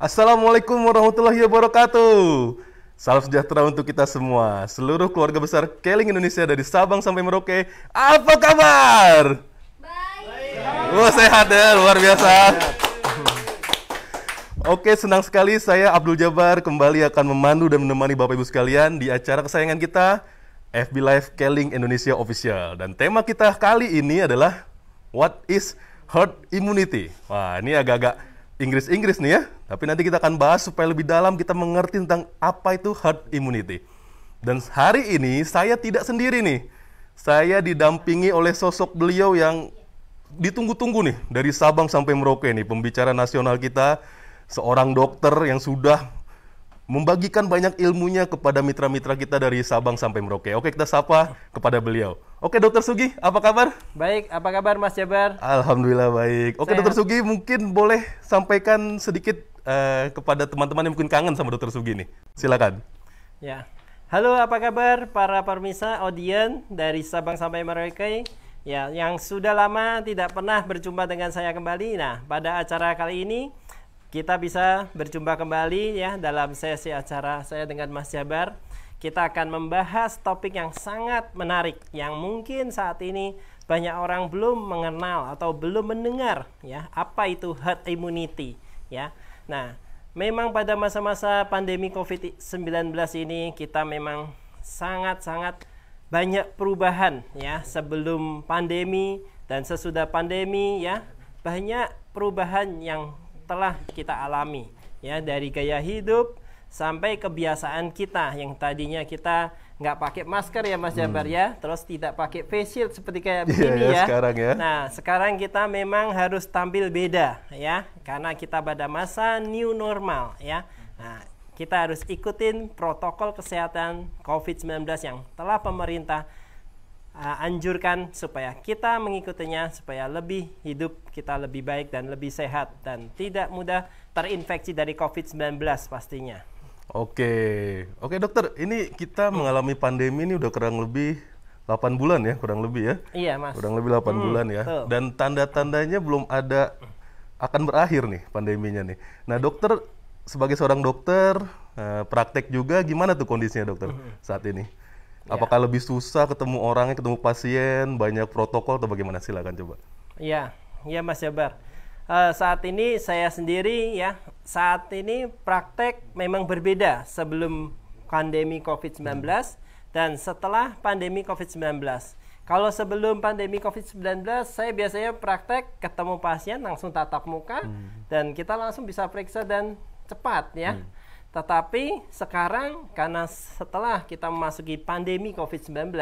Assalamualaikum warahmatullahi wabarakatuh. Salam sejahtera untuk kita semua, seluruh keluarga besar Keling Indonesia dari Sabang sampai Merauke. Apa kabar? Baik. Wah, oh, sehat ya, luar biasa. Oke, senang sekali saya Abdul Jabar kembali akan memandu dan menemani Bapak Ibu sekalian di acara kesayangan kita FB Live Keling Indonesia Official. Dan tema kita kali ini adalah What is herd immunity? Wah, ini agak-agak Inggris-Inggris nih ya. Tapi nanti kita akan bahas supaya lebih dalam kita mengerti tentang apa itu herd immunity. Dan hari ini saya tidak sendiri nih. Saya didampingi oleh sosok beliau yang ditunggu-tunggu nih dari Sabang sampai Merauke nih pembicara nasional kita seorang dokter yang sudah membagikan banyak ilmunya kepada mitra-mitra kita dari Sabang sampai Merauke. Oke, kita sapa kepada beliau. Oke, Dokter Sugi, apa kabar? Baik, apa kabar Mas Jabar? Alhamdulillah baik. Oke, Dokter Sugi, mungkin boleh sampaikan sedikit uh, kepada teman-teman yang mungkin kangen sama Dokter Sugi nih. Silakan. Ya. Halo, apa kabar para permisa audien dari Sabang sampai Merauke? Ya, yang sudah lama tidak pernah berjumpa dengan saya kembali. Nah, pada acara kali ini kita bisa berjumpa kembali ya dalam sesi acara saya dengan Mas Jabar. Kita akan membahas topik yang sangat menarik yang mungkin saat ini banyak orang belum mengenal atau belum mendengar ya apa itu herd immunity ya. Nah, memang pada masa-masa pandemi Covid-19 ini kita memang sangat-sangat banyak perubahan ya sebelum pandemi dan sesudah pandemi ya banyak perubahan yang telah kita alami ya dari gaya hidup sampai kebiasaan kita yang tadinya kita nggak pakai masker ya Mas Jabar hmm. ya, terus tidak pakai face shield seperti kayak iya, begini yeah, ya. Sekarang ya. Nah, sekarang kita memang harus tampil beda ya, karena kita pada masa new normal ya. Nah, kita harus ikutin protokol kesehatan COVID-19 yang telah pemerintah Uh, anjurkan supaya kita mengikutinya supaya lebih hidup kita lebih baik dan lebih sehat dan tidak mudah terinfeksi dari COVID-19 pastinya. Oke, oke dokter, ini kita mengalami pandemi ini udah kurang lebih 8 bulan ya, kurang lebih ya. Iya mas. Kurang lebih 8 hmm, bulan ya. Betul. Dan tanda-tandanya belum ada akan berakhir nih pandeminya nih. Nah dokter sebagai seorang dokter eh, praktek juga gimana tuh kondisinya dokter hmm. saat ini? Ya. Apakah lebih susah ketemu orang, ketemu pasien, banyak protokol atau bagaimana? Silakan coba. Iya, iya Mas Jabar. Uh, saat ini saya sendiri ya, saat ini praktek memang berbeda sebelum pandemi COVID-19 hmm. dan setelah pandemi COVID-19. Kalau sebelum pandemi COVID-19, saya biasanya praktek ketemu pasien langsung tatap muka hmm. dan kita langsung bisa periksa dan cepat ya. Hmm tetapi sekarang karena setelah kita memasuki pandemi COVID-19,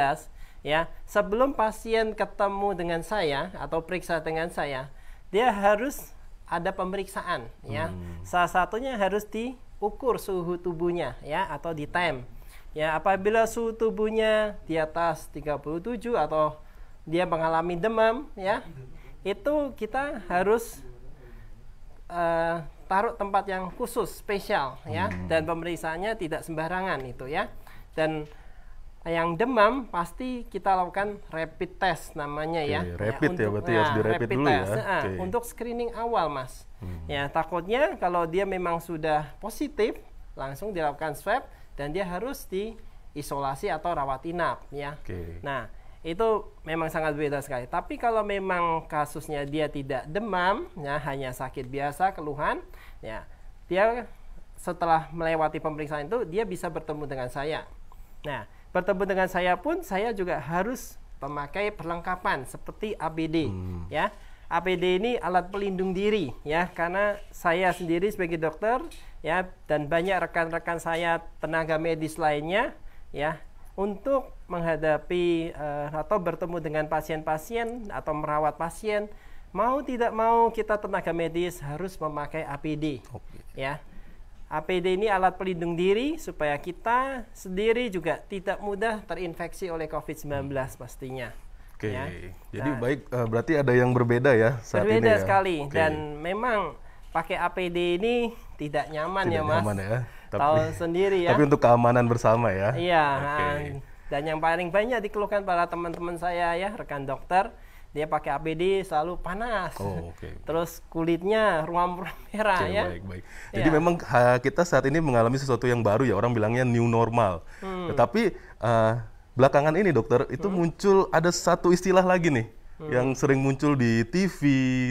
ya, sebelum pasien ketemu dengan saya atau periksa dengan saya, dia harus ada pemeriksaan ya. Hmm. Salah satunya harus diukur suhu tubuhnya ya atau di time. Ya, apabila suhu tubuhnya di atas 37 atau dia mengalami demam ya, itu kita harus uh, taruh tempat yang khusus spesial ya hmm. dan pemeriksaannya tidak sembarangan itu ya dan yang demam pasti kita lakukan rapid test namanya ya. okay, ya rapid ya, untuk, berarti nah, harus di rapid, rapid dulu ya. test, ya ah, okay. untuk screening awal mas hmm. ya takutnya kalau dia memang sudah positif langsung dilakukan swab dan dia harus diisolasi atau rawat inap ya okay. nah itu memang sangat beda sekali. Tapi kalau memang kasusnya dia tidak demam, ya hanya sakit biasa, keluhan, ya dia setelah melewati pemeriksaan itu dia bisa bertemu dengan saya. Nah, bertemu dengan saya pun saya juga harus memakai perlengkapan seperti APD, hmm. ya. APD ini alat pelindung diri, ya, karena saya sendiri sebagai dokter, ya, dan banyak rekan-rekan saya tenaga medis lainnya, ya, untuk menghadapi uh, atau bertemu dengan pasien-pasien atau merawat pasien mau tidak mau kita tenaga medis harus memakai APD okay. ya APD ini alat pelindung diri supaya kita sendiri juga tidak mudah terinfeksi oleh COVID-19 hmm. pastinya. Oke. Ya. Jadi nah, baik eh, berarti ada yang berbeda ya saat berbeda ini. Berbeda ya? sekali dan memang pakai APD ini tidak nyaman tidak ya Mas. ya tapi, tahu sendiri ya. Tapi untuk keamanan bersama ya. Iya. Okay. Dan yang paling banyak dikeluhkan para teman-teman saya ya rekan dokter, dia pakai APD selalu panas. Oh, okay. Terus kulitnya ruam-ruam merah okay, ya. Baik, baik. Iya. Jadi ya. memang kita saat ini mengalami sesuatu yang baru ya, orang bilangnya new normal. Hmm. Tetapi uh, belakangan ini dokter itu hmm. muncul ada satu istilah lagi nih hmm. yang sering muncul di TV,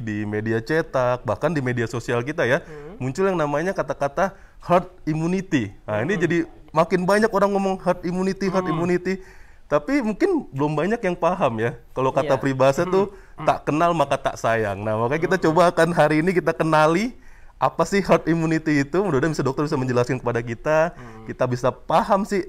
di media cetak, bahkan di media sosial kita ya, hmm. muncul yang namanya kata-kata herd immunity. Nah, ini hmm. jadi makin banyak orang ngomong herd immunity, herd hmm. immunity, tapi mungkin belum banyak yang paham ya. Kalau kata yeah. peribahasa hmm. tuh hmm. tak kenal maka tak sayang. Nah, makanya kita hmm. coba akan hari ini kita kenali apa sih herd immunity itu. Mudah-mudahan bisa dokter bisa menjelaskan kepada kita, hmm. kita bisa paham sih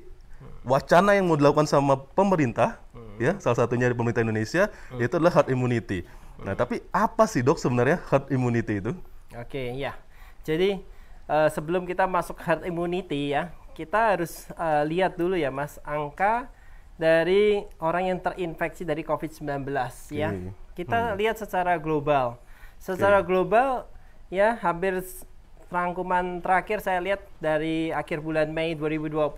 wacana yang mau dilakukan sama pemerintah ya salah satunya dari pemerintah Indonesia hmm. yaitu adalah herd immunity. Nah, hmm. tapi apa sih dok sebenarnya herd immunity itu? Oke, ya. Jadi uh, sebelum kita masuk herd immunity ya, kita harus uh, lihat dulu ya Mas angka dari orang yang terinfeksi dari COVID-19 okay. ya. Kita hmm. lihat secara global. Secara okay. global ya hampir rangkuman terakhir saya lihat dari akhir bulan Mei 2020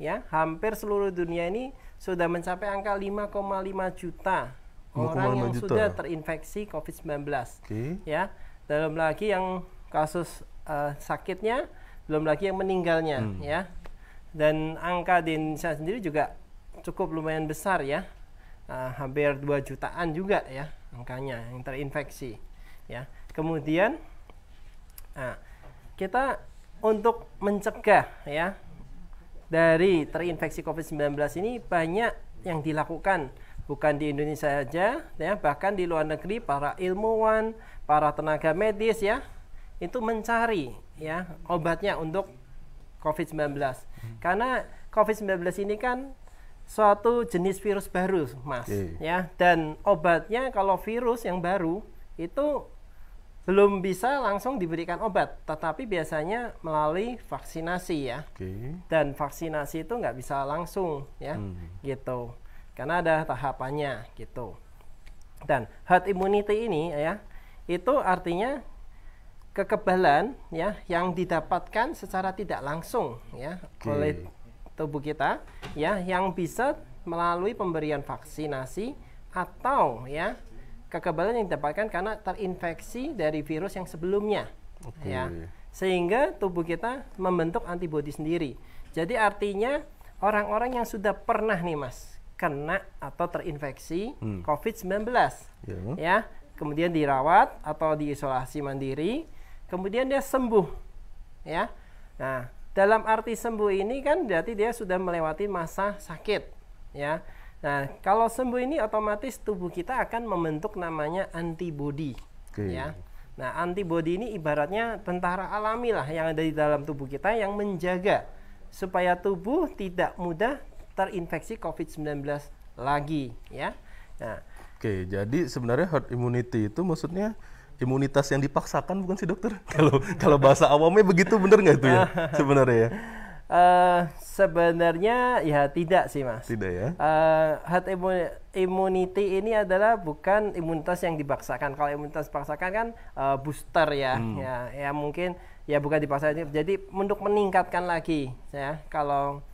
ya, hampir seluruh dunia ini sudah mencapai angka 5,5 juta orang yang juta. sudah terinfeksi COVID-19. Okay. Ya, belum lagi yang kasus uh, sakitnya, belum lagi yang meninggalnya, hmm. ya. Dan angka di Indonesia sendiri juga cukup lumayan besar ya, uh, hampir 2 jutaan juga ya angkanya yang terinfeksi, ya. Kemudian, nah, kita untuk mencegah ya dari terinfeksi COVID-19 ini banyak yang dilakukan bukan di Indonesia saja ya bahkan di luar negeri para ilmuwan, para tenaga medis ya itu mencari ya obatnya untuk COVID-19. Hmm. Karena COVID-19 ini kan suatu jenis virus baru, Mas, okay. Iya. ya. Dan obatnya kalau virus yang baru itu belum bisa langsung diberikan obat, tetapi biasanya melalui vaksinasi ya. Okay. Dan vaksinasi itu nggak bisa langsung ya, hmm. gitu. Karena ada tahapannya gitu. Dan herd immunity ini ya, itu artinya kekebalan ya yang didapatkan secara tidak langsung ya okay. oleh tubuh kita ya yang bisa melalui pemberian vaksinasi atau ya kekebalan yang didapatkan karena terinfeksi dari virus yang sebelumnya. Okay. Ya. Sehingga tubuh kita membentuk antibodi sendiri. Jadi artinya orang-orang yang sudah pernah nih Mas kena atau terinfeksi hmm. COVID-19 yeah. ya, kemudian dirawat atau diisolasi mandiri, kemudian dia sembuh ya. Nah, dalam arti sembuh ini kan berarti dia sudah melewati masa sakit ya. Nah, kalau sembuh ini otomatis tubuh kita akan membentuk namanya antibodi. Okay. Ya. Nah, antibodi ini ibaratnya tentara alami lah yang ada di dalam tubuh kita yang menjaga supaya tubuh tidak mudah terinfeksi COVID-19 lagi, ya. Nah. Oke, jadi sebenarnya herd immunity itu maksudnya imunitas yang dipaksakan bukan sih dokter? Kalau kalau bahasa awamnya begitu bener nggak itu ya sebenarnya ya? Uh, sebenarnya ya tidak sih mas. Tidak ya. Uh, herd immunity ini adalah bukan imunitas yang dipaksakan. Kalau imunitas dipaksakan kan uh, booster ya, hmm. ya, ya mungkin ya bukan dipaksakan. Jadi untuk meningkatkan lagi ya kalau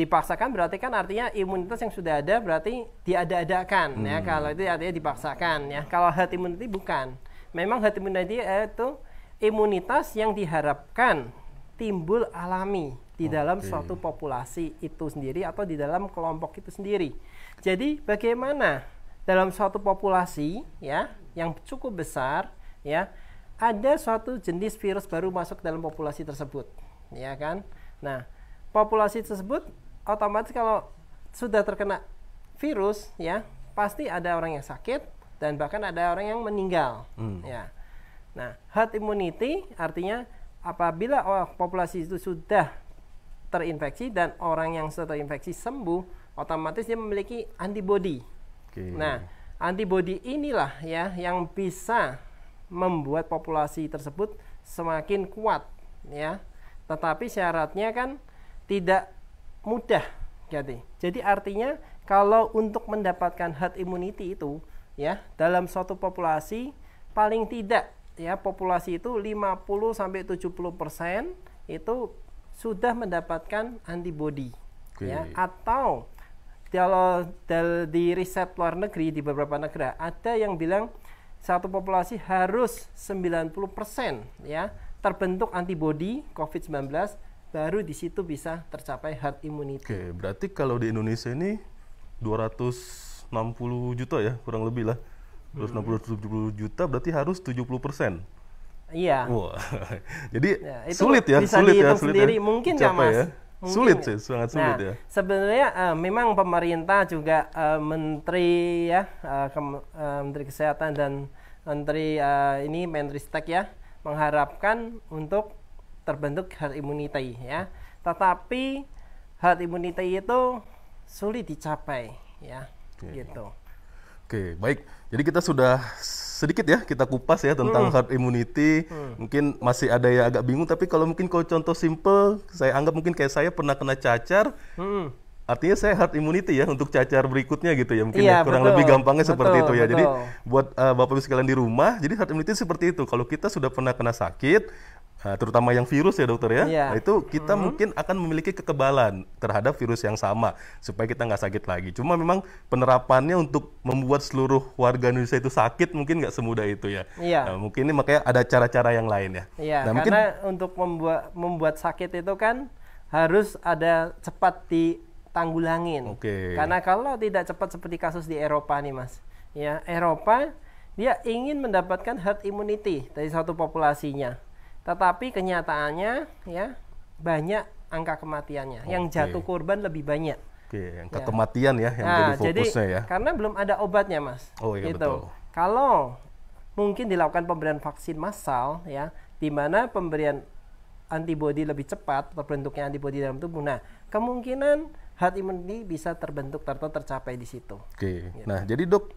dipaksakan berarti kan artinya imunitas yang sudah ada berarti diada-adakan ya. hmm. ya kalau itu artinya dipaksakan ya kalau herd immunity bukan memang herd immunity itu imunitas yang diharapkan timbul alami di dalam suatu populasi itu sendiri atau di dalam kelompok itu sendiri. Jadi bagaimana dalam suatu populasi ya yang cukup besar ya ada suatu jenis virus baru masuk dalam populasi tersebut ya kan. Nah, populasi tersebut otomatis kalau sudah terkena virus ya pasti ada orang yang sakit dan bahkan ada orang yang meninggal hmm. ya. Nah, herd immunity artinya apabila oh, populasi itu sudah terinfeksi dan orang yang terinfeksi sembuh otomatis dia memiliki antibody. Okay. Nah, antibody inilah ya yang bisa membuat populasi tersebut semakin kuat ya. Tetapi syaratnya kan tidak mudah jadi. Jadi artinya kalau untuk mendapatkan herd immunity itu ya dalam suatu populasi paling tidak ya populasi itu 50 sampai 70% itu sudah mendapatkan antibody okay. ya atau kalau di riset luar negeri di beberapa negara ada yang bilang satu populasi harus 90% ya terbentuk antibody COVID-19 baru di situ bisa tercapai herd immunity. Oke, berarti kalau di Indonesia ini 260 juta ya, kurang lebih lah. 260 hmm. juta berarti harus 70 persen Iya. Wow. Jadi ya, itu sulit ya, bisa sulit ya, sulit ya. sendiri ya. mungkin ya mas. Ya? Mungkin. Sulit ya. sih, sangat sulit nah, ya. Sebenarnya uh, memang pemerintah juga uh, menteri ya, uh, eh, ke, uh, menteri kesehatan dan menteri uh, ini Menristek ya mengharapkan untuk terbentuk herd immunity ya. Tetapi herd immunity itu sulit dicapai ya, okay. gitu. Oke, baik. Jadi kita sudah sedikit ya kita kupas ya tentang hmm. herd immunity. Hmm. Mungkin masih ada yang agak bingung tapi kalau mungkin kalau contoh simple, saya anggap mungkin kayak saya pernah kena cacar. Hmm. Artinya saya herd immunity ya untuk cacar berikutnya gitu ya mungkin iya, ya, kurang betul, lebih gampangnya betul, seperti itu ya. Betul. Jadi buat uh, eh, Bapak Ibu sekalian di rumah, jadi herd immunity seperti itu. Kalau kita sudah pernah kena sakit, Nah, terutama yang virus ya dokter ya. ya. Nah, itu kita -hmm. mungkin akan memiliki kekebalan terhadap virus yang sama supaya kita nggak sakit lagi. Cuma memang penerapannya untuk membuat seluruh warga Indonesia itu sakit mungkin nggak semudah itu ya. ya. Nah, mungkin ini makanya ada cara-cara yang lain ya. ya nah, karena mungkin... untuk membuat membuat sakit itu kan harus ada cepat ditanggulangin. Okay. Karena kalau tidak cepat seperti kasus di Eropa nih mas, ya Eropa dia ingin mendapatkan herd immunity dari satu populasinya tetapi kenyataannya ya banyak angka kematiannya. Okay. Yang jatuh korban lebih banyak. Oke, angka ya. kematian ya yang nah, jadi fokusnya jadi, ya. Karena belum ada obatnya, Mas. Oh iya gitu. betul. Kalau mungkin dilakukan pemberian vaksin massal ya, di mana pemberian antibodi lebih cepat terbentuknya antibodi dalam tubuh. Nah, kemungkinan herd immunity bisa terbentuk atau tercapai di situ. Oke. Gitu. Nah, jadi dok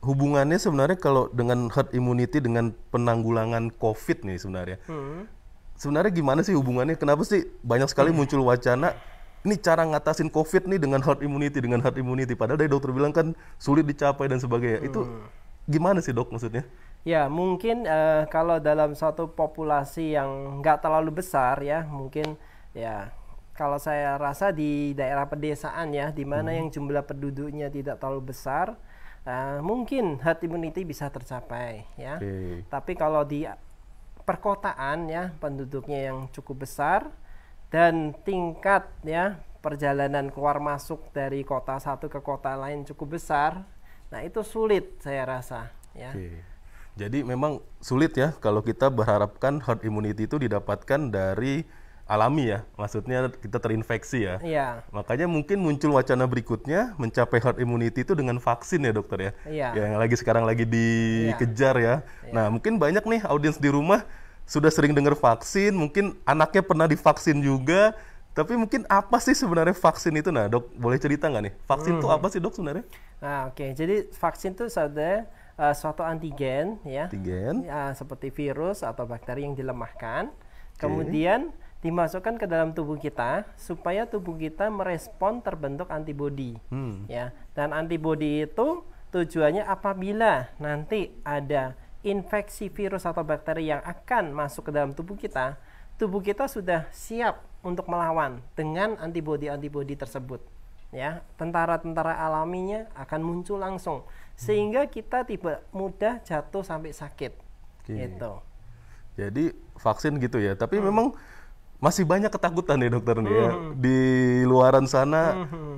hubungannya sebenarnya kalau dengan herd immunity dengan penanggulangan COVID nih sebenarnya. Hmm. Sebenarnya gimana sih hubungannya? Kenapa sih banyak sekali hmm. muncul wacana ini cara ngatasin COVID nih dengan herd immunity, dengan herd immunity. Padahal dari dokter bilang kan sulit dicapai dan sebagainya. Hmm. Itu gimana sih dok maksudnya? Ya mungkin uh, kalau dalam suatu populasi yang nggak terlalu besar ya mungkin ya kalau saya rasa di daerah pedesaan ya di mana hmm. yang jumlah penduduknya tidak terlalu besar uh, mungkin herd immunity bisa tercapai ya. Okay. Tapi kalau di perkotaan ya penduduknya yang cukup besar dan tingkat ya perjalanan keluar masuk dari kota satu ke kota lain cukup besar, nah itu sulit saya rasa ya. Okay. Jadi memang sulit ya kalau kita berharapkan herd immunity itu didapatkan dari alami ya, maksudnya kita terinfeksi ya. Iya. Makanya mungkin muncul wacana berikutnya mencapai herd immunity itu dengan vaksin ya dokter ya. Iya. Ya, yang lagi sekarang lagi dikejar ya. ya. Nah mungkin banyak nih audiens di rumah sudah sering dengar vaksin, mungkin anaknya pernah divaksin juga. Tapi mungkin apa sih sebenarnya vaksin itu? Nah dok boleh cerita nggak nih? Vaksin itu hmm. apa sih dok sebenarnya? Nah oke, okay. jadi vaksin itu ada uh, eh, suatu antigen ya. Antigen. Uh, seperti virus atau bakteri yang dilemahkan. Kemudian dimasukkan ke dalam tubuh kita supaya tubuh kita merespon terbentuk antibodi hmm. ya dan antibodi itu tujuannya apabila nanti ada infeksi virus atau bakteri yang akan masuk ke dalam tubuh kita tubuh kita sudah siap untuk melawan dengan antibodi antibodi tersebut ya tentara-tentara alaminya akan muncul langsung hmm. sehingga kita tidak mudah jatuh sampai sakit okay. gitu jadi vaksin gitu ya tapi hmm. memang masih banyak ketakutan nih dokter nih ya. Hmm. Di luaran sana hmm.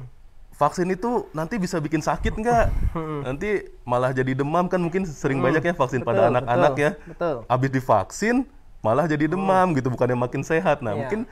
vaksin itu nanti bisa bikin sakit nggak? Hmm. Nanti malah jadi demam kan mungkin sering hmm. banyak ya vaksin betul, pada anak-anak ya. Betul. Habis divaksin malah jadi demam gitu bukannya makin sehat. Nah, ya. mungkin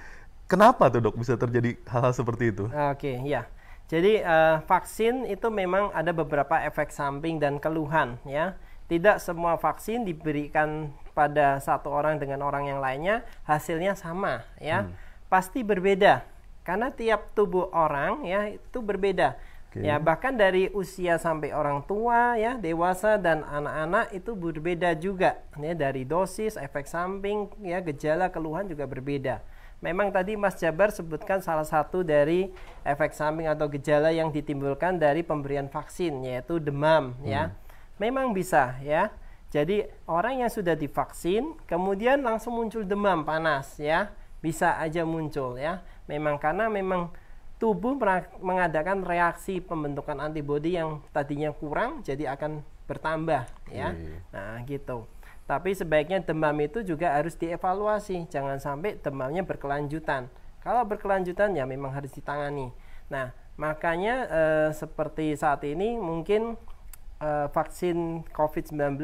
kenapa tuh dok bisa terjadi hal-hal seperti itu? Oke, okay, ya. Jadi uh, vaksin itu memang ada beberapa efek samping dan keluhan ya. Tidak semua vaksin diberikan pada satu orang dengan orang yang lainnya hasilnya sama ya hmm. pasti berbeda karena tiap tubuh orang ya itu berbeda okay. ya bahkan dari usia sampai orang tua ya dewasa dan anak-anak itu berbeda juga ya dari dosis efek samping ya gejala keluhan juga berbeda memang tadi Mas Jabar sebutkan salah satu dari efek samping atau gejala yang ditimbulkan dari pemberian vaksin yaitu demam ya. hmm. ya. Memang bisa ya. Jadi orang yang sudah divaksin kemudian langsung muncul demam panas ya, bisa aja muncul ya. Memang karena memang tubuh mengadakan reaksi pembentukan antibodi yang tadinya kurang jadi akan bertambah ya. Yeah. Iya. Nah, gitu. Tapi sebaiknya demam itu juga harus dievaluasi, jangan sampai demamnya berkelanjutan. Kalau berkelanjutan ya memang harus ditangani. Nah, makanya eh, seperti saat ini mungkin eh, vaksin COVID-19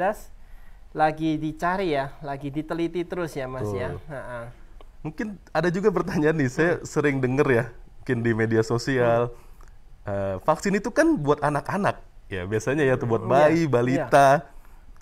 lagi dicari ya, lagi diteliti terus ya Mas Tuh. ya. Ha -ha. Mungkin ada juga pertanyaan nih, saya hmm. sering dengar ya, mungkin di media sosial, hmm. uh, vaksin itu kan buat anak-anak, ya biasanya ya tuh buat iya, bayi, hmm. balita. Yeah.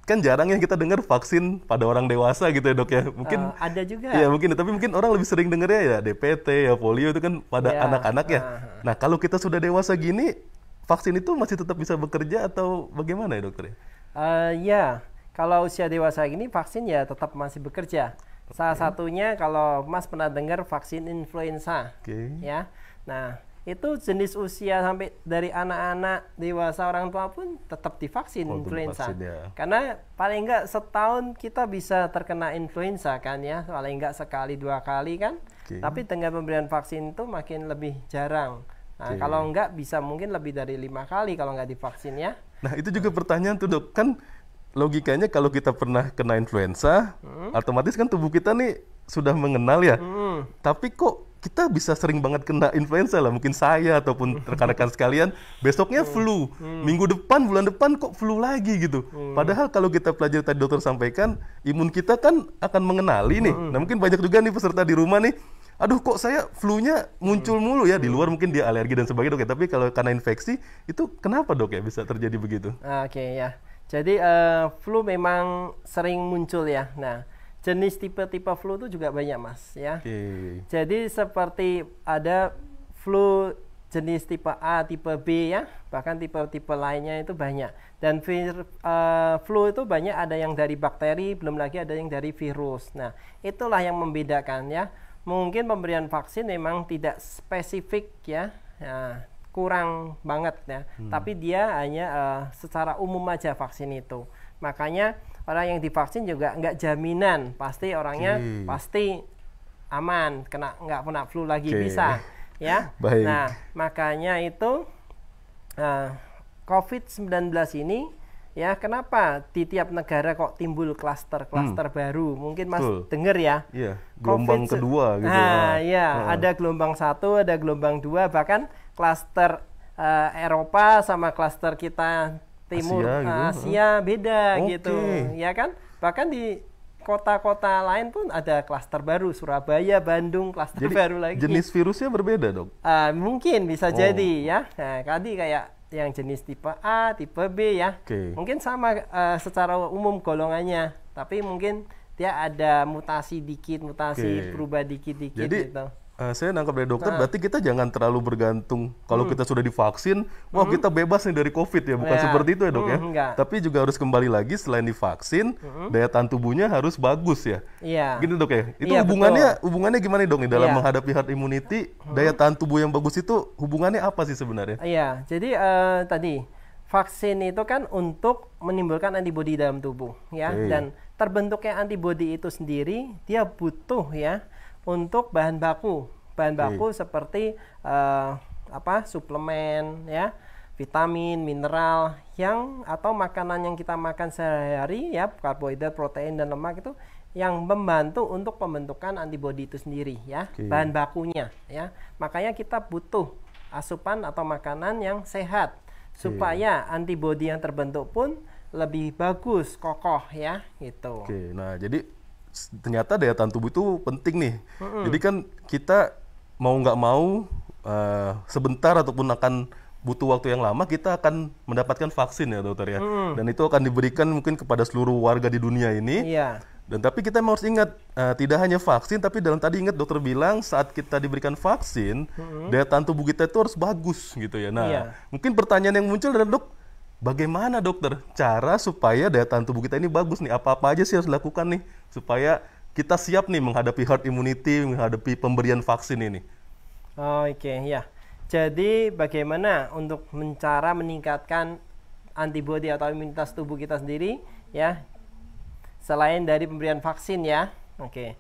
Kan jarang yang kita dengar vaksin pada orang dewasa gitu ya dok ya. Mungkin uh, ada juga. Ya mungkin, tapi mungkin orang lebih sering dengarnya ya ya DPT ya polio itu kan pada iya. anak-anak ya. Uh. Nah kalau kita sudah dewasa gini, vaksin itu masih tetap bisa bekerja atau bagaimana ya dokter? Uh, ya eh, kalau usia dewasa ini vaksin ya tetap masih bekerja. Okay. Salah satunya kalau Mas pernah dengar vaksin influenza. Okay. Ya. Nah, itu jenis usia sampai dari anak-anak dewasa orang tua pun tetap divaksin oh, influenza Vaksin, ya. karena paling enggak setahun kita bisa terkena influenza kan ya paling enggak sekali dua kali kan okay. tapi dengan pemberian vaksin itu makin lebih jarang nah okay. kalau enggak bisa mungkin lebih dari lima kali kalau enggak divaksin ya nah itu juga pertanyaan tuh dok kan logikanya kalau kita pernah kena influenza, hmm. otomatis kan tubuh kita nih sudah mengenal ya. Hmm. Tapi kok kita bisa sering banget kena influenza lah, mungkin saya ataupun rekan-rekan sekalian, besoknya hmm. flu, hmm. minggu depan, bulan depan kok flu lagi gitu. Hmm. Padahal kalau kita pelajari tadi dokter sampaikan, imun kita kan akan mengenali nih. Hmm. Nah mungkin banyak juga nih peserta di rumah nih, aduh kok saya flu-nya muncul hmm. mulu ya di hmm. luar mungkin dia alergi dan sebagainya dok ya tapi kalau karena infeksi itu kenapa dok ya bisa terjadi begitu ah, oke okay, ya jadi uh, flu memang sering muncul ya. Nah, jenis tipe-tipe flu itu juga banyak mas ya. Okay. Jadi seperti ada flu jenis tipe A, tipe B ya, bahkan tipe-tipe lainnya itu banyak. Dan vir, uh, flu itu banyak ada yang dari bakteri, belum lagi ada yang dari virus. Nah, itulah yang membedakan ya. Mungkin pemberian vaksin memang tidak spesifik ya. Nah, kurang banget ya. Hmm. Tapi dia hanya uh, secara umum aja vaksin itu. Makanya orang yang divaksin juga nggak jaminan pasti orangnya okay. pasti aman kena nggak kena flu lagi okay. bisa ya. Baik. Nah makanya itu uh, eh, COVID-19 ini ya kenapa di tiap negara kok timbul klaster-klaster hmm. baru mungkin mas Betul. denger ya iya, gelombang COVID, kedua gitu nah, ya nah. ada gelombang satu ada gelombang dua bahkan klaster uh, Eropa sama klaster kita Timur Asia, gitu. Eh, Asia beda okay. gitu, ya kan? Bahkan di kota-kota lain pun ada klaster baru Surabaya, Bandung, klaster baru lagi. Jenis virusnya berbeda dong? Uh, mungkin bisa oh. jadi ya. Nah, tadi kayak yang jenis tipe A, tipe B ya. Okay. Mungkin sama uh, secara umum golongannya, tapi mungkin dia ada mutasi dikit, mutasi okay. berubah dikit-dikit gitu. Uh, saya nangkep dari dokter, nah. berarti kita jangan terlalu bergantung kalau hmm. kita sudah divaksin, wah hmm. kita bebas nih dari COVID ya, bukan ya. seperti itu ya dok ya. hmm, ya. Enggak. Tapi juga harus kembali lagi selain divaksin, hmm. daya tahan tubuhnya harus bagus ya. Iya. Gini dok ya, itu ya, hubungannya betul. hubungannya gimana dok nih dalam ya. menghadapi herd immunity, hmm. daya tahan tubuh yang bagus itu hubungannya apa sih sebenarnya? Iya, jadi uh, tadi vaksin itu kan untuk menimbulkan antibodi dalam tubuh ya, okay. dan terbentuknya antibodi itu sendiri dia butuh ya untuk bahan baku. Bahan baku hmm. seperti uh, apa? suplemen ya, vitamin, mineral yang atau makanan yang kita makan sehari-hari ya, karbohidrat, protein dan lemak itu yang membantu untuk pembentukan antibodi itu sendiri ya, okay. bahan bakunya ya. Makanya kita butuh asupan atau makanan yang sehat supaya antibodi yang terbentuk pun lebih bagus kokoh ya gitu. Oke, okay, nah jadi ternyata daya tahan tubuh itu penting nih. Mm-hmm. Jadi kan kita mau nggak mau uh, sebentar ataupun akan butuh waktu yang lama kita akan mendapatkan vaksin ya dokter ya. Mm. Dan itu akan diberikan mungkin kepada seluruh warga di dunia ini. Yeah. Dan tapi kita harus ingat uh, tidak hanya vaksin tapi dalam tadi ingat dokter bilang saat kita diberikan vaksin mm-hmm. daya tahan tubuh kita itu harus bagus gitu ya. Nah, yeah. mungkin pertanyaan yang muncul adalah dok Bagaimana dokter cara supaya daya tahan tubuh kita ini bagus nih? Apa-apa aja sih harus dilakukan nih supaya kita siap nih menghadapi herd immunity, menghadapi pemberian vaksin ini? Oh, Oke, okay, ya. Jadi bagaimana untuk mencara meningkatkan antibodi atau imunitas tubuh kita sendiri ya? Selain dari pemberian vaksin ya. Oke. Okay.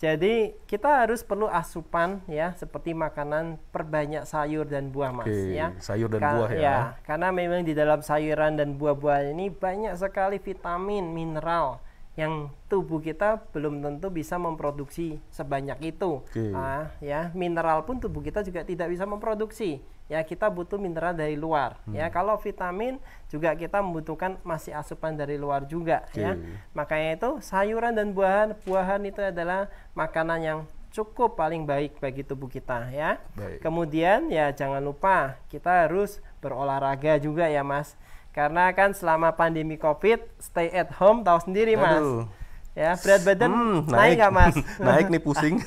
Jadi kita harus perlu asupan ya seperti makanan perbanyak sayur dan buah mas Oke, ya. Sayur dan Ka buah ya. ya. Karena memang di dalam sayuran dan buah-buahan ini banyak sekali vitamin, mineral yang tubuh kita belum tentu bisa memproduksi sebanyak itu. Okay. Uh, ya, mineral pun tubuh kita juga tidak bisa memproduksi. Ya, kita butuh mineral dari luar. Hmm. Ya, kalau vitamin juga kita membutuhkan masih asupan dari luar juga okay. ya. Makanya itu sayuran dan buahan, buahan itu adalah makanan yang cukup paling baik bagi tubuh kita ya. Baik. Kemudian ya jangan lupa kita harus berolahraga juga ya Mas. Karena kan selama pandemi COVID, stay at home tahu sendiri, Mas. Ya, berat badan hmm, naik nggak, Mas? naik nih pusing.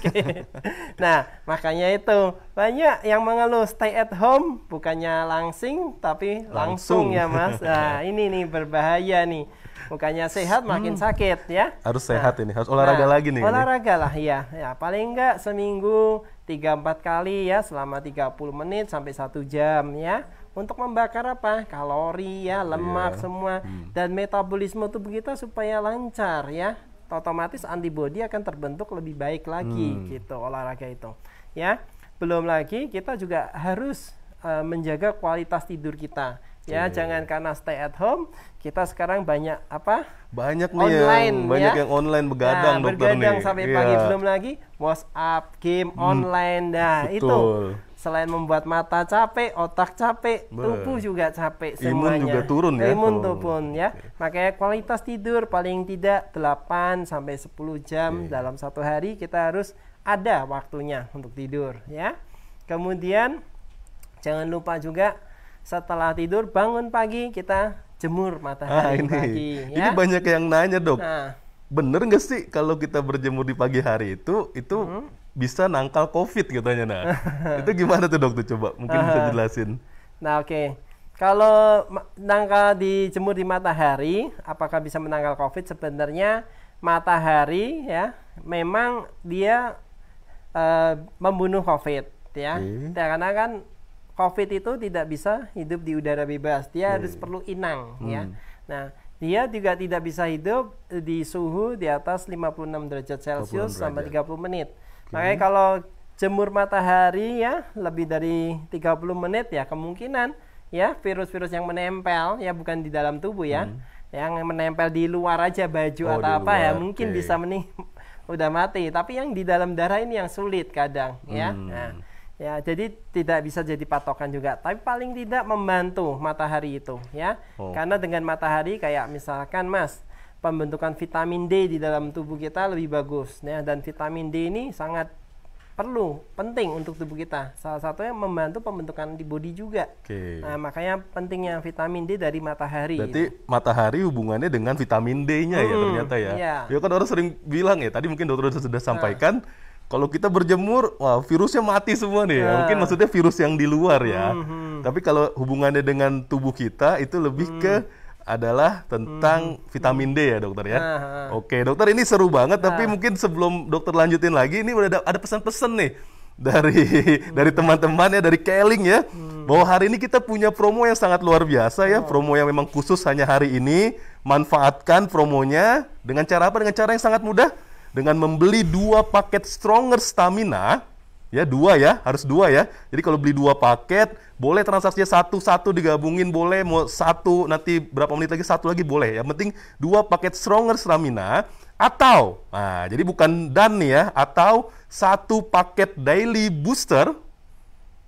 Nah, makanya itu banyak yang mengeluh stay at home bukannya langsing tapi langsung, langsung ya, Mas. Nah, ini nih berbahaya nih bukannya sehat hmm. makin hmm. sakit ya. Harus nah. sehat nah, ini, harus olahraga nah, lagi nih. Olahraga ini. lah ya. Ya paling enggak seminggu 3 4 kali ya selama 30 menit sampai satu jam ya untuk membakar apa kalori ya iya. lemak yeah. semua hmm. dan metabolisme tubuh kita supaya lancar ya otomatis antibodi akan terbentuk lebih baik lagi hmm. gitu olahraga itu ya belum lagi kita juga harus uh, menjaga kualitas tidur kita ya yeah. jangan karena stay at home kita sekarang banyak apa banyak nih online, yang, ya. banyak yang online begadang nah, dokter begadang nih. sampai yeah. pagi iya. belum lagi WhatsApp game hmm. online dah itu selain membuat mata capek, otak capek, Be. tubuh juga capek semuanya. Imun juga turun ya. Imun tuh pun ya. Okay. Makanya kualitas tidur paling tidak 8 sampai 10 jam okay. dalam satu hari kita harus ada waktunya untuk tidur ya. Kemudian jangan lupa juga setelah tidur bangun pagi kita jemur matahari ah, ini. pagi ya. Ini banyak yang nanya, Dok. Nah. Bener gak sih kalau kita berjemur di pagi hari itu itu hmm bisa nangkal COVID katanya. Gitu nah, itu gimana tuh dok coba? Mungkin bisa jelasin. Nah, oke. Okay. Kalau nangkal dijemur di matahari, apakah bisa menangkal COVID? Sebenarnya matahari ya, memang dia uh, membunuh COVID ya. Okay. Karena kan COVID itu tidak bisa hidup di udara bebas. Dia harus perlu inang hmm. ya. Nah, dia juga tidak bisa hidup di suhu di atas 56 derajat Celcius selama 30 menit. Makanya kalau jemur matahari ya lebih dari 30 menit ya kemungkinan ya virus-virus yang menempel ya bukan di dalam tubuh ya. Hmm. Yang menempel di luar aja baju oh, atau apa ya mungkin bisa menih udah mati, tapi yang di dalam darah ini yang sulit kadang ya, hmm. ya. Nah, ya jadi tidak bisa jadi patokan juga tapi paling tidak membantu matahari itu ya oh. karena dengan matahari kayak misalkan mas pembentukan vitamin D di dalam tubuh kita lebih bagus ya dan vitamin D ini sangat perlu penting untuk tubuh kita salah satunya membantu pembentukan di body juga okay. nah, makanya pentingnya vitamin D dari matahari berarti ya. matahari hubungannya dengan vitamin D-nya hmm, ya ternyata ya iya. ya kan orang sering bilang ya tadi mungkin dokter sudah nah. sampaikan nah kalau kita berjemur, wah virusnya mati semua nih. Ya. Nah. Mungkin maksudnya virus yang di luar ya. Mm -hmm. Tapi kalau hubungannya dengan tubuh kita itu lebih mm. ke adalah tentang hmm. vitamin D ya dokter ya. Ah, ah. Oke dokter ini seru banget tapi ah. mungkin sebelum dokter lanjutin lagi ini udah ada pesan-pesan nih dari hmm. dari teman-teman ya dari Keling ya hmm. bahwa hari ini kita punya promo yang sangat luar biasa ya oh. promo yang memang khusus hanya hari ini manfaatkan promonya dengan cara apa dengan cara yang sangat mudah dengan membeli dua paket Stronger Stamina ya dua ya harus dua ya jadi kalau beli dua paket boleh transaksinya satu satu digabungin boleh mau satu nanti berapa menit lagi satu lagi boleh yang penting dua paket stronger stamina atau nah jadi bukan dan ya atau satu paket daily booster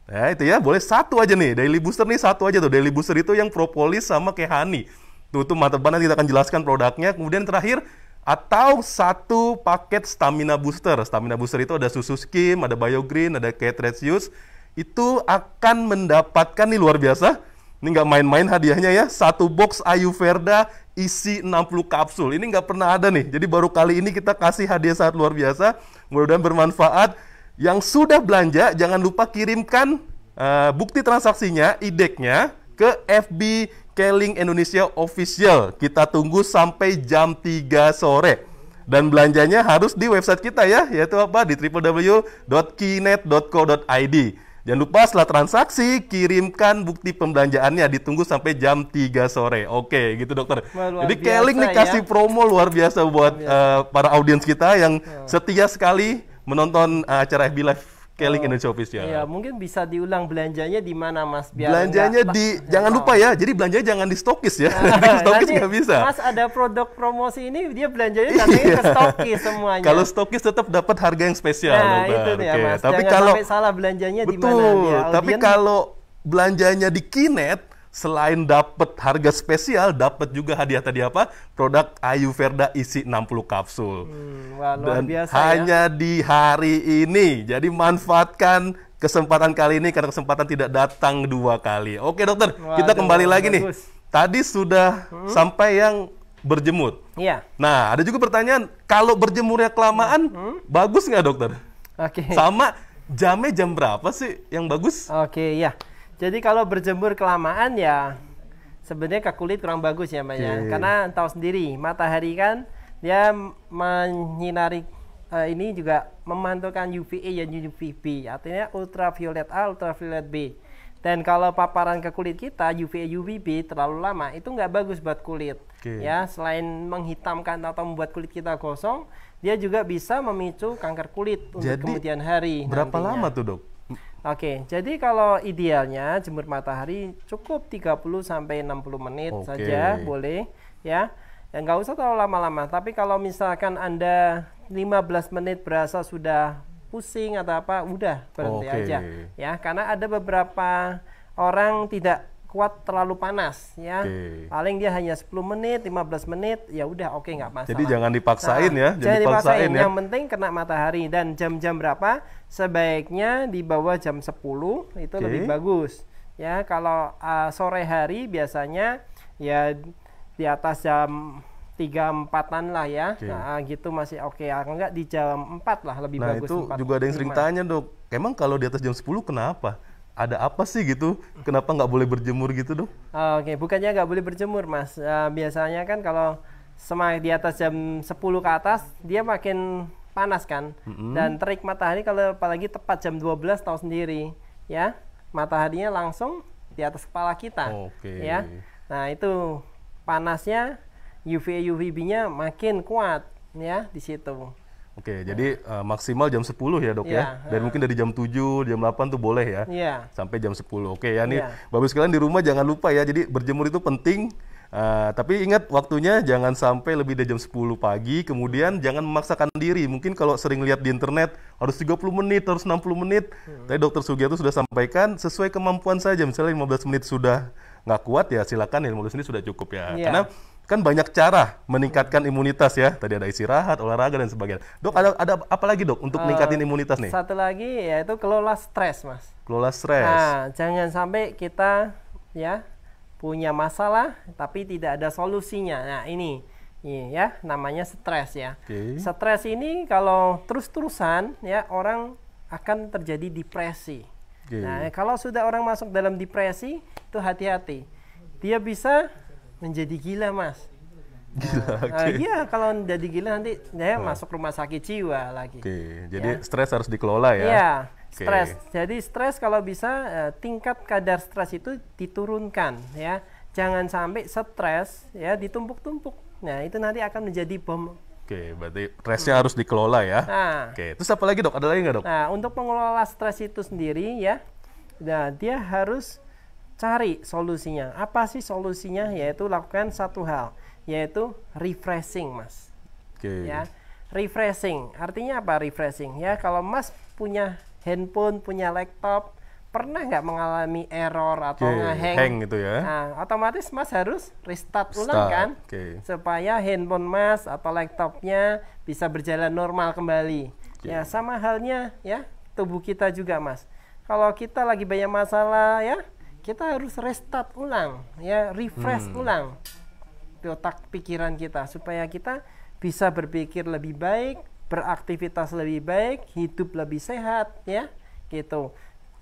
ya itu ya boleh satu aja nih daily booster nih satu aja tuh daily booster itu yang propolis sama kehani tuh tuh mata banget kita akan jelaskan produknya kemudian terakhir atau satu paket stamina booster. Stamina booster itu ada susu skim ada bio green ada Catretius. Itu akan mendapatkan nih luar biasa. Ini nggak main-main hadiahnya ya. Satu box Ayurveda isi 60 kapsul. Ini nggak pernah ada nih. Jadi baru kali ini kita kasih hadiah saat luar biasa. Mudah-mudahan bermanfaat. Yang sudah belanja, jangan lupa kirimkan uh, bukti transaksinya, ideknya ke FB Keling Indonesia Official. Kita tunggu sampai jam 3 sore. Dan belanjanya harus di website kita ya, yaitu apa? di www.kinet.co.id. Jangan lupa setelah transaksi kirimkan bukti pembelanjaannya ditunggu sampai jam 3 sore. Oke, gitu dokter. Luar Jadi Keling nih ya. promo luar biasa buat luar biasa. Uh, para audiens kita yang ya. setia sekali menonton uh, acara FB Live Keling oh. Office ya. Iya, mungkin bisa diulang belanjanya di mana Mas biar Belanjanya enggak, di jangan lupa ya. Jadi belanjanya jangan di stokis ya. Nah, nah stokis nggak bisa. Mas ada produk promosi ini dia belanjanya datangnya ke iya. stokis semuanya. Kalau stokis tetap dapat harga yang spesial. Nah, itu dia okay. Mas. Tapi kalau sampai salah belanjanya di mana Betul. tapi kalau belanjanya di Kinet selain dapat harga spesial, dapat juga hadiah tadi apa? Produk Ayu Verda isi 60 kapsul. Hmm, wah, luar Dan biasa ya. hanya ya. di hari ini. Jadi manfaatkan kesempatan kali ini karena kesempatan tidak datang dua kali. Oke, Dokter. wah, kita kembali lagi bagus. nih. Tadi sudah hmm? sampai yang berjemur. Iya. Nah, ada juga pertanyaan, kalau berjemurnya kelamaan hmm? bagus nggak, Dokter? Oke. Okay. Sama jamnya jam berapa sih yang bagus? Oke, okay, ya. Jadi kalau berjemur kelamaan ya sebenarnya ke kulit kurang bagus ya Mbak okay. ya. Karena tahu sendiri matahari kan dia menyinari uh, ini juga memantulkan UVA dan UVB artinya ultraviolet A, ultraviolet B. Dan kalau paparan ke kulit kita UVA UVB terlalu lama itu nggak bagus buat kulit. Okay. Ya, selain menghitamkan atau membuat kulit kita gosong, dia juga bisa memicu kanker kulit Jadi, kemudian hari. Berapa nantinya. lama tuh, Dok? Oke, jadi kalau idealnya jemur matahari cukup 30 sampai 60 menit okay. saja boleh ya. Ya nggak usah terlalu lama-lama, tapi kalau misalkan Anda 15 menit berasa sudah pusing atau apa, udah berhenti okay. aja ya. Karena ada beberapa orang tidak kuat terlalu panas ya. Okay. Paling dia hanya 10 menit, 15 menit, ya udah oke okay, nggak masalah. Jadi jangan dipaksain nah, ya, jangan dipaksain. Ya. Yang penting kena matahari dan jam-jam berapa sebaiknya di bawah jam 10 itu okay. lebih bagus. Ya, kalau uh, sore hari biasanya ya di atas jam tiga empatan lah ya okay. nah, ah, gitu masih oke okay. Ah, enggak di jam empat lah lebih nah, bagus itu 4, juga ada yang sering tanya dok emang kalau di atas jam 10 kenapa ada apa sih gitu? Kenapa nggak boleh berjemur gitu dong? Oh, Oke, okay. bukannya nggak boleh berjemur, Mas. Uh, biasanya kan kalau semakin di atas jam 10 ke atas, dia makin panas kan. Mm-hmm. Dan terik matahari kalau apalagi tepat jam 12 tahu sendiri, ya. Mataharinya langsung di atas kepala kita. Oke. Okay. Ya. Nah, itu panasnya UVA UVB-nya makin kuat ya di situ. Oke, okay, jadi uh, maksimal jam 10 ya dok yeah, ya? Iya, Dan eh. mungkin dari jam 7, jam 8 tuh boleh ya? Yeah. Sampai jam 10. Oke okay, ya, nih yeah. Bapak sekalian di rumah jangan lupa ya, jadi berjemur itu penting. Uh, tapi ingat waktunya jangan sampai lebih dari jam 10 pagi, kemudian jangan memaksakan diri. Mungkin kalau sering lihat di internet harus 30 menit, harus 60 menit. Hmm. tapi dokter itu sudah sampaikan sesuai kemampuan saja. Misalnya 15 menit sudah nggak kuat ya silakan ya 15 menit sudah cukup ya. Yeah. Karena kan banyak cara meningkatkan imunitas ya. Tadi ada istirahat, olahraga dan sebagainya. Dok, ada ada apa lagi, Dok, untuk meningkatkan eh, imunitas nih? Satu lagi yaitu kelola stres, Mas. Kelola stres. Nah, jangan sampai kita ya punya masalah tapi tidak ada solusinya. Nah, ini iya, ya namanya stres ya. Okay. Stres ini kalau terus-terusan ya orang akan terjadi depresi. Okay. Nah, kalau sudah orang masuk dalam depresi itu hati-hati. Dia bisa menjadi gila mas gila nah, eh, okay. Eh, iya kalau jadi gila nanti saya oh. masuk rumah sakit jiwa lagi okay. jadi ya. stres harus dikelola ya iya okay. jadi stres kalau bisa eh, tingkat kadar stres itu diturunkan ya jangan sampai stres ya ditumpuk-tumpuk nah itu nanti akan menjadi bom Oke, berarti stresnya harus dikelola ya. Nah, Oke, terus apa lagi dok? Ada lagi nggak dok? Nah, untuk mengelola stres itu sendiri ya, nah dia harus cari solusinya. Apa sih solusinya? Yaitu lakukan satu hal, yaitu refreshing, Mas. Okay. Ya, refreshing. Artinya apa refreshing? Ya, kalau Mas punya handphone, punya laptop, pernah nggak mengalami error atau okay. ngehang Hang gitu ya. Nah, otomatis Mas harus restart Start. ulang kan? Okay. Supaya handphone Mas atau laptopnya bisa berjalan normal kembali. Okay. Ya, sama halnya ya tubuh kita juga, Mas. Kalau kita lagi banyak masalah ya, kita harus restart ulang ya refresh hmm. ulang di otak pikiran kita supaya kita bisa berpikir lebih baik beraktivitas lebih baik hidup lebih sehat ya gitu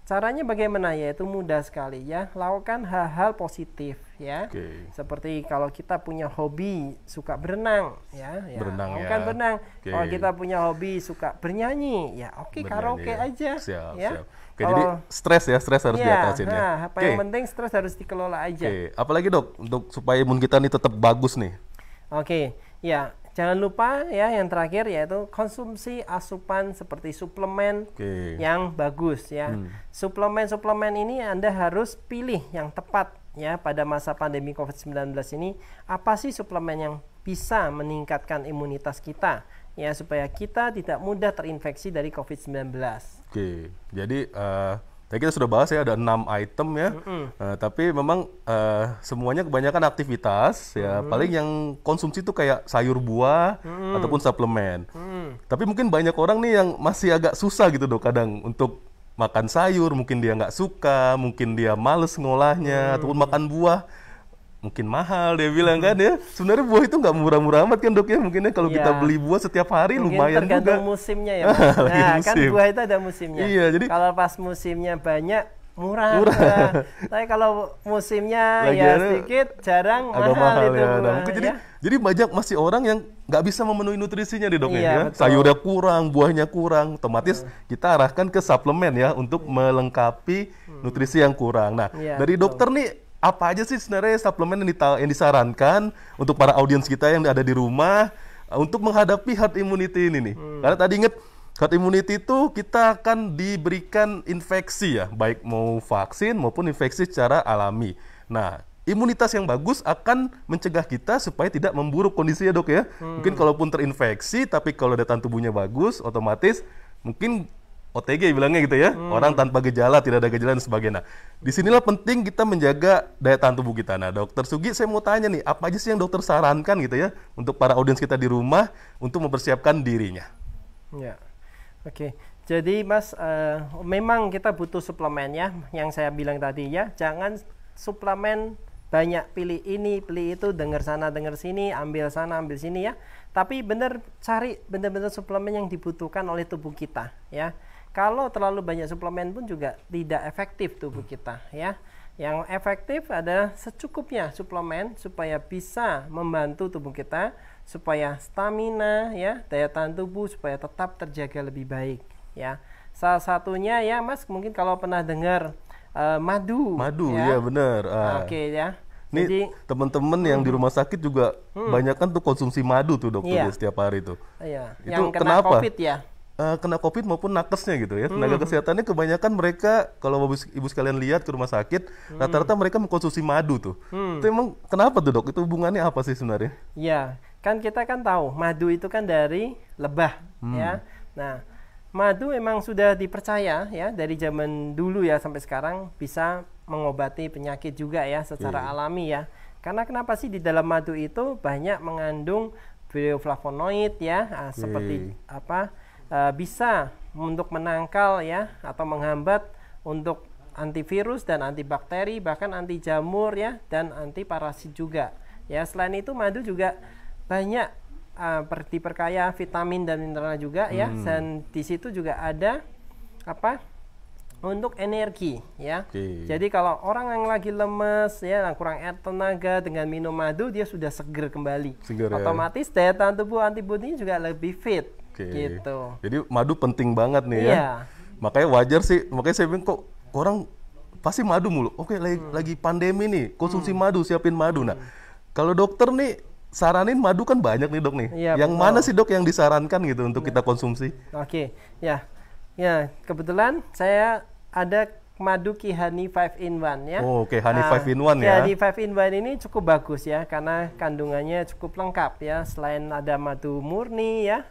caranya bagaimana ya itu mudah sekali ya lakukan hal-hal positif ya okay. seperti kalau kita punya hobi suka berenang ya, ya berenang lakukan ya. Kan berenang okay. kalau kita punya hobi suka bernyanyi ya oke okay, karaoke aja siap, ya siap Oke, kalau, jadi stres ya, stres harus diatasi. diatasin ya. apa okay. yang penting stres harus dikelola aja. Oke, apalagi dok untuk supaya imun kita ini tetap bagus nih. Oke, ya jangan lupa ya yang terakhir yaitu konsumsi asupan seperti suplemen okay. yang bagus ya. Hmm. Suplemen-suplemen hmm. ini Anda harus pilih yang tepat ya pada masa pandemi Covid-19 ini apa sih suplemen yang bisa meningkatkan imunitas kita ya supaya kita tidak mudah terinfeksi dari Covid-19. Oke, jadi uh, tadi kita sudah bahas ya ada enam item ya, mm -hmm. uh, tapi memang uh, semuanya kebanyakan aktivitas ya, mm -hmm. paling yang konsumsi itu kayak sayur buah mm -hmm. ataupun suplemen. Mm -hmm. Tapi mungkin banyak orang nih yang masih agak susah gitu dok kadang untuk makan sayur, mungkin dia nggak suka, mungkin dia males ngolahnya mm -hmm. ataupun makan buah mungkin mahal dia bilang hmm. kan ya sebenarnya buah itu nggak murah-murah amat kan dok ya mungkinnya kalau ya. kita beli buah setiap hari mungkin lumayan tergantung juga musimnya ya nah, kan musim. kan buah itu ada musimnya iya jadi kalau pas musimnya banyak murah, murah. Nah, tapi kalau musimnya Lagi ya sedikit jarang agak mahal, mahal itu ya. nah, mungkin ya. jadi jadi banyak masih orang yang nggak bisa memenuhi nutrisinya di dok ya. iya, ya sayurnya kurang buahnya kurang otomatis hmm. kita arahkan ke suplemen ya untuk melengkapi hmm. nutrisi yang kurang nah ya, dari betul. dokter nih apa aja sih sebenarnya suplemen yang, dita- yang disarankan untuk para audiens kita yang ada di rumah eh, untuk menghadapi herd immunity ini nih. Hmm. Karena tadi inget herd immunity itu kita akan diberikan infeksi ya, baik mau vaksin maupun infeksi secara alami. Nah, imunitas yang bagus akan mencegah kita supaya tidak memburuk kondisinya dok ya. Hmm. Mungkin kalaupun terinfeksi tapi kalau daya tahan tubuhnya bagus, otomatis mungkin OTG bilangnya gitu ya, hmm. orang tanpa gejala, tidak ada gejala dan sebagainya. Nah, disinilah penting kita menjaga daya tahan tubuh kita. Nah, dokter Sugi, saya mau tanya nih, apa aja sih yang dokter sarankan gitu ya untuk para audiens kita di rumah untuk mempersiapkan dirinya? Ya, oke. Okay. Jadi Mas, uh, memang kita butuh suplemen ya, yang saya bilang tadi ya, jangan suplemen banyak pilih ini, pilih itu, dengar sana, dengar sini, ambil sana, ambil sini ya. Tapi benar cari benar-benar suplemen yang dibutuhkan oleh tubuh kita ya kalau terlalu banyak suplemen pun juga tidak efektif tubuh hmm. kita ya. Yang efektif adalah secukupnya suplemen supaya bisa membantu tubuh kita supaya stamina ya, daya tahan tubuh supaya tetap terjaga lebih baik ya. Salah satunya ya Mas mungkin kalau pernah dengar uh, madu. Madu ya, ya benar. Uh. Oke okay, ya. Ini teman-teman yang hmm. di rumah sakit juga hmm. banyak kan tuh konsumsi madu tuh dokter iya. setiap hari tuh. Iya. Itu yang kena kenapa? COVID ya uh, kena COVID maupun nakesnya gitu ya. Tenaga hmm. kesehatannya kebanyakan mereka kalau ibu, ibu sekalian lihat ke rumah sakit, hmm. rata-rata mereka mengkonsumsi madu tuh. Hmm. Itu emang kenapa tuh dok? Itu hubungannya apa sih sebenarnya? Ya, kan kita kan tahu madu itu kan dari lebah hmm. ya. Nah, madu memang sudah dipercaya ya dari zaman dulu ya sampai sekarang bisa mengobati penyakit juga ya secara iya. alami ya. Karena kenapa sih di dalam madu itu banyak mengandung bioflavonoid ya, ah, seperti iya. apa Eh, bisa untuk menangkal ya atau menghambat untuk antivirus dan antibakteri bahkan anti jamur ya dan anti parasit juga. Ya, selain itu madu juga banyak uh, diperkaya vitamin dan mineral juga ya, hmm. ya dan di situ juga ada apa untuk energi ya okay. jadi kalau orang yang lagi lemes ya yang kurang air tenaga dengan minum madu dia sudah seger kembali seger, ya. otomatis ya? daya tahan tubuh antibodinya juga lebih fit Oke. Gitu. Jadi madu penting banget nih ya. iya. ya. Makanya wajar sih, makanya saya bilang kok orang pasti madu mulu. Oke, lagi, hmm. lagi pandemi nih, konsumsi hmm. madu, siapin madu. Nah, hmm. kalau dokter nih saranin madu kan banyak nih dok nih. Iya, yang betul. mana sih dok yang disarankan gitu untuk ya. kita konsumsi? Oke, ya, ya kebetulan saya ada madu Kihani 5 in 1 ya. Oh, oke, okay. Hani uh, 5 in 1 ya. Kihani 5 in 1 ini cukup bagus ya karena kandungannya cukup lengkap ya. Selain ada madu murni ya,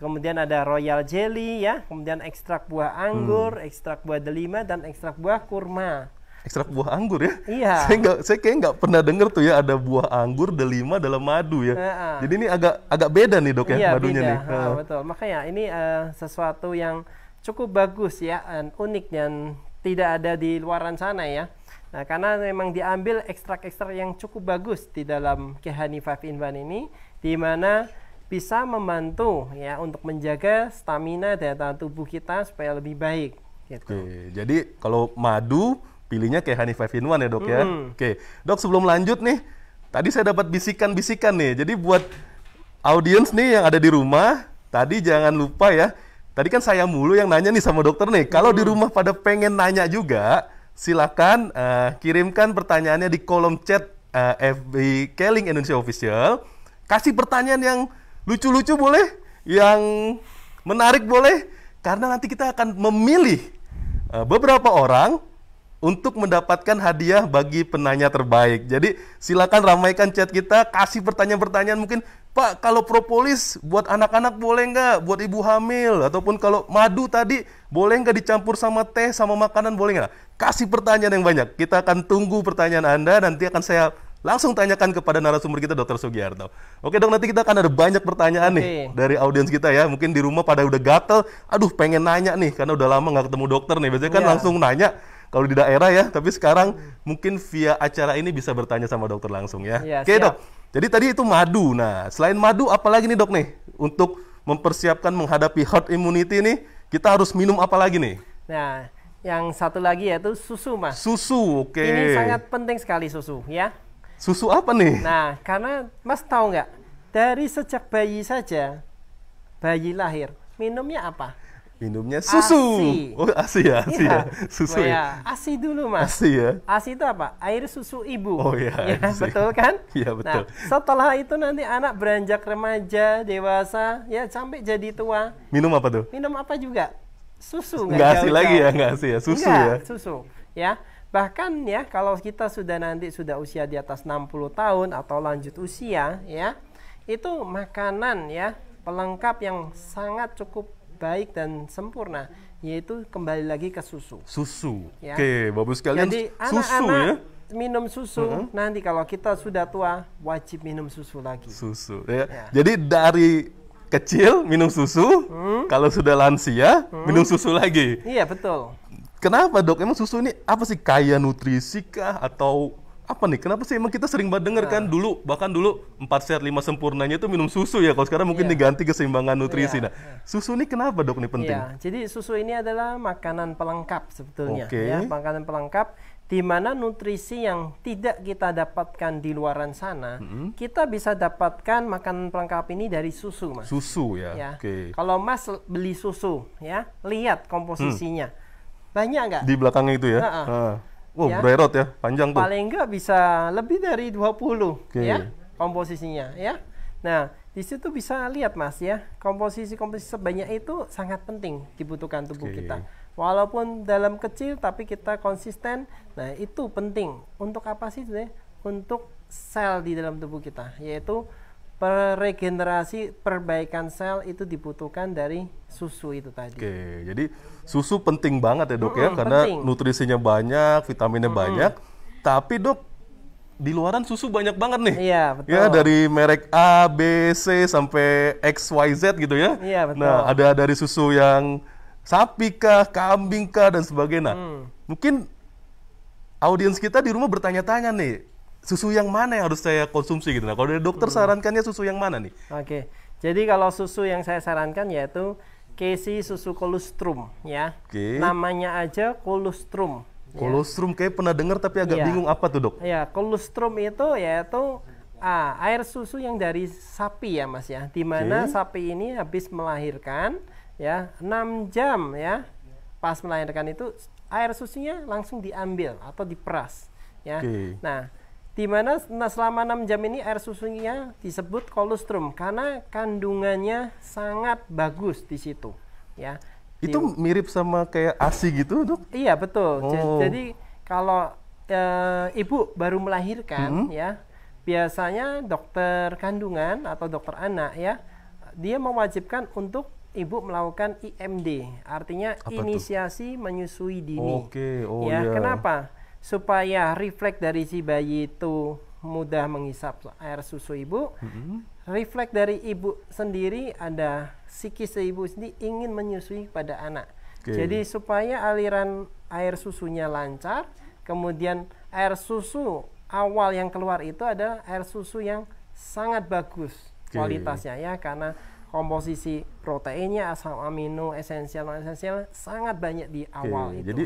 kemudian ada royal jelly ya, kemudian ekstrak buah anggur, hmm. ekstrak buah delima dan ekstrak buah kurma. Ekstrak buah anggur ya? Iya. Saya nggak, saya kayak nggak pernah dengar tuh ya ada buah anggur delima dalam madu ya. Uh -uh. Jadi ini agak agak beda nih dok ya iya, madunya beda. nih. Uh. Uh, betul. Makanya ini uh, sesuatu yang cukup bagus ya, dan unik dan tidak ada di luaran sana ya. Nah, karena memang diambil ekstrak-ekstrak yang cukup bagus di dalam Kehani 5 in 1 ini, di mana bisa membantu ya untuk menjaga stamina daya tahan tubuh kita supaya lebih baik. Gitu. Oke, jadi kalau madu pilihnya kayak Honey Five in One ya dok hmm. ya. Oke, dok sebelum lanjut nih, tadi saya dapat bisikan-bisikan nih. Jadi buat audiens nih yang ada di rumah, tadi jangan lupa ya. Tadi kan saya mulu yang nanya nih sama dokter nih. Kalau hmm. di rumah pada pengen nanya juga, silakan uh, kirimkan pertanyaannya di kolom chat uh, eh, FB Keling Indonesia Official. Kasih pertanyaan yang lucu-lucu boleh, yang menarik boleh, karena nanti kita akan memilih eh, beberapa orang untuk mendapatkan hadiah bagi penanya terbaik. Jadi silakan ramaikan chat kita, kasih pertanyaan-pertanyaan mungkin Pak kalau propolis buat anak-anak boleh nggak? Buat ibu hamil ataupun kalau madu tadi boleh nggak dicampur sama teh sama makanan boleh nggak? Kasih pertanyaan yang banyak. Kita akan tunggu pertanyaan Anda nanti akan saya Langsung tanyakan kepada narasumber kita Dr. Sugiharto. Oke dok, nanti kita akan ada banyak pertanyaan okay. nih dari audiens kita ya. Mungkin di rumah pada udah gatel, aduh pengen nanya nih karena udah lama nggak ketemu dokter nih. Biasanya kan yeah. langsung nanya kalau di daerah ya, tapi sekarang mungkin via acara ini bisa bertanya sama dokter langsung ya. Yeah, Oke siap. dok, jadi tadi itu madu. Nah selain madu apalagi nih dok nih untuk mempersiapkan menghadapi herd immunity nih kita harus minum apa lagi nih? Nah, yang satu lagi yaitu susu, Mas. Susu, oke. Okay. Ini sangat penting sekali susu, ya. Susu apa nih? Nah, karena Mas tahu nggak? Dari sejak bayi saja, bayi lahir, minumnya apa? Minumnya susu. Asi. Oh, asi ya, asi ya. iya. ya. Susu oh, ya. Asi dulu, Mas. Asi ya. Asi itu apa? Air susu ibu. Oh iya. Ya, betul kan? Iya, betul. Nah, setelah itu nanti anak beranjak remaja, dewasa, ya sampai jadi tua. Minum apa tuh? Minum apa juga? Susu. Gak asi lagi ya, gak asi ya. Susu enggak, ya. susu. Ya. Bahkan ya kalau kita sudah nanti sudah usia di atas 60 tahun atau lanjut usia ya, itu makanan ya pelengkap yang sangat cukup baik dan sempurna yaitu kembali lagi ke susu. Susu. Ya. Oke, bagus sekali Jadi, susu anak -anak ya minum susu uh -huh. nanti kalau kita sudah tua wajib minum susu lagi. Susu ya. ya. Jadi dari kecil minum susu, hmm. kalau sudah lansia hmm. minum susu lagi. Iya betul. Kenapa dok? Emang susu ini apa sih kaya nutrisi kah atau apa nih? Kenapa sih emang kita sering banget denger kan nah. dulu bahkan dulu empat sehat lima sempurnanya itu minum susu ya. Kalau sekarang mungkin yeah. diganti keseimbangan iya, nutrisi. Yeah. Nah, iya. susu ini kenapa dok Ini penting? Yeah. Jadi susu ini adalah makanan pelengkap sebetulnya okay. ya, makanan pelengkap di mana nutrisi yang tidak kita dapatkan di luaran sana, mm-hmm. kita bisa dapatkan makanan pelengkap ini dari susu, Mas. Susu ya. ya. Oke. Okay. Kalau Mas beli susu, ya, lihat komposisinya. Mm. Banyak nggak? Di belakangnya itu ya? Uh -uh. Uh. Wow, ya. ya, panjang tuh. Paling nggak bisa lebih dari 20 okay. ya komposisinya ya. Nah, di situ bisa lihat Mas ya, komposisi-komposisi sebanyak itu sangat penting dibutuhkan tubuh okay. kita. Walaupun dalam kecil tapi kita konsisten. Nah, itu penting. Untuk apa sih? Untuk sel di dalam tubuh kita, yaitu regenerasi perbaikan sel itu dibutuhkan dari susu itu tadi. Oke, jadi susu penting banget ya dok mm -hmm, ya karena penting. nutrisinya banyak, vitaminnya mm -hmm. banyak. Tapi dok di luaran susu banyak banget nih. Iya ya, betul. Ya dari merek A, B, C sampai X, Y, Z gitu ya. Iya betul. Nah ada dari susu yang sapi kah, kambing kah dan sebagainya. Nah, mm. mungkin audiens kita di rumah bertanya-tanya nih susu yang mana yang harus saya konsumsi gitu nah kalau dari dokter hmm. sarankannya susu yang mana nih oke okay. jadi kalau susu yang saya sarankan yaitu Casey susu kolostrum ya okay. namanya aja kolostrum kolostrum ya. kayak pernah dengar tapi agak ya. bingung apa tuh dok ya kolostrum itu yaitu ah, air susu yang dari sapi ya mas ya dimana okay. sapi ini habis melahirkan ya 6 jam ya pas melahirkan itu air susunya langsung diambil atau diperas ya okay. nah di mana nah, selama 6 jam ini air susunya disebut kolostrum karena kandungannya sangat bagus di situ ya itu di, mirip sama kayak ASI gitu dok iya betul oh. jadi kalau e, ibu baru melahirkan hmm. ya biasanya dokter kandungan atau dokter anak ya dia mewajibkan untuk ibu melakukan IMD artinya Apa inisiasi itu? menyusui dini oke okay. oh ya Ya, kenapa supaya refleks dari si bayi itu mudah menghisap air susu ibu. Hmm. Refleks dari ibu sendiri ada siki seibu sendiri ingin menyusui pada anak. Okay. Jadi supaya aliran air susunya lancar, kemudian air susu awal yang keluar itu ada air susu yang sangat bagus okay. kualitasnya ya karena komposisi proteinnya, asam amino, esensial, non esensial sangat banyak di awal okay. itu. Jadi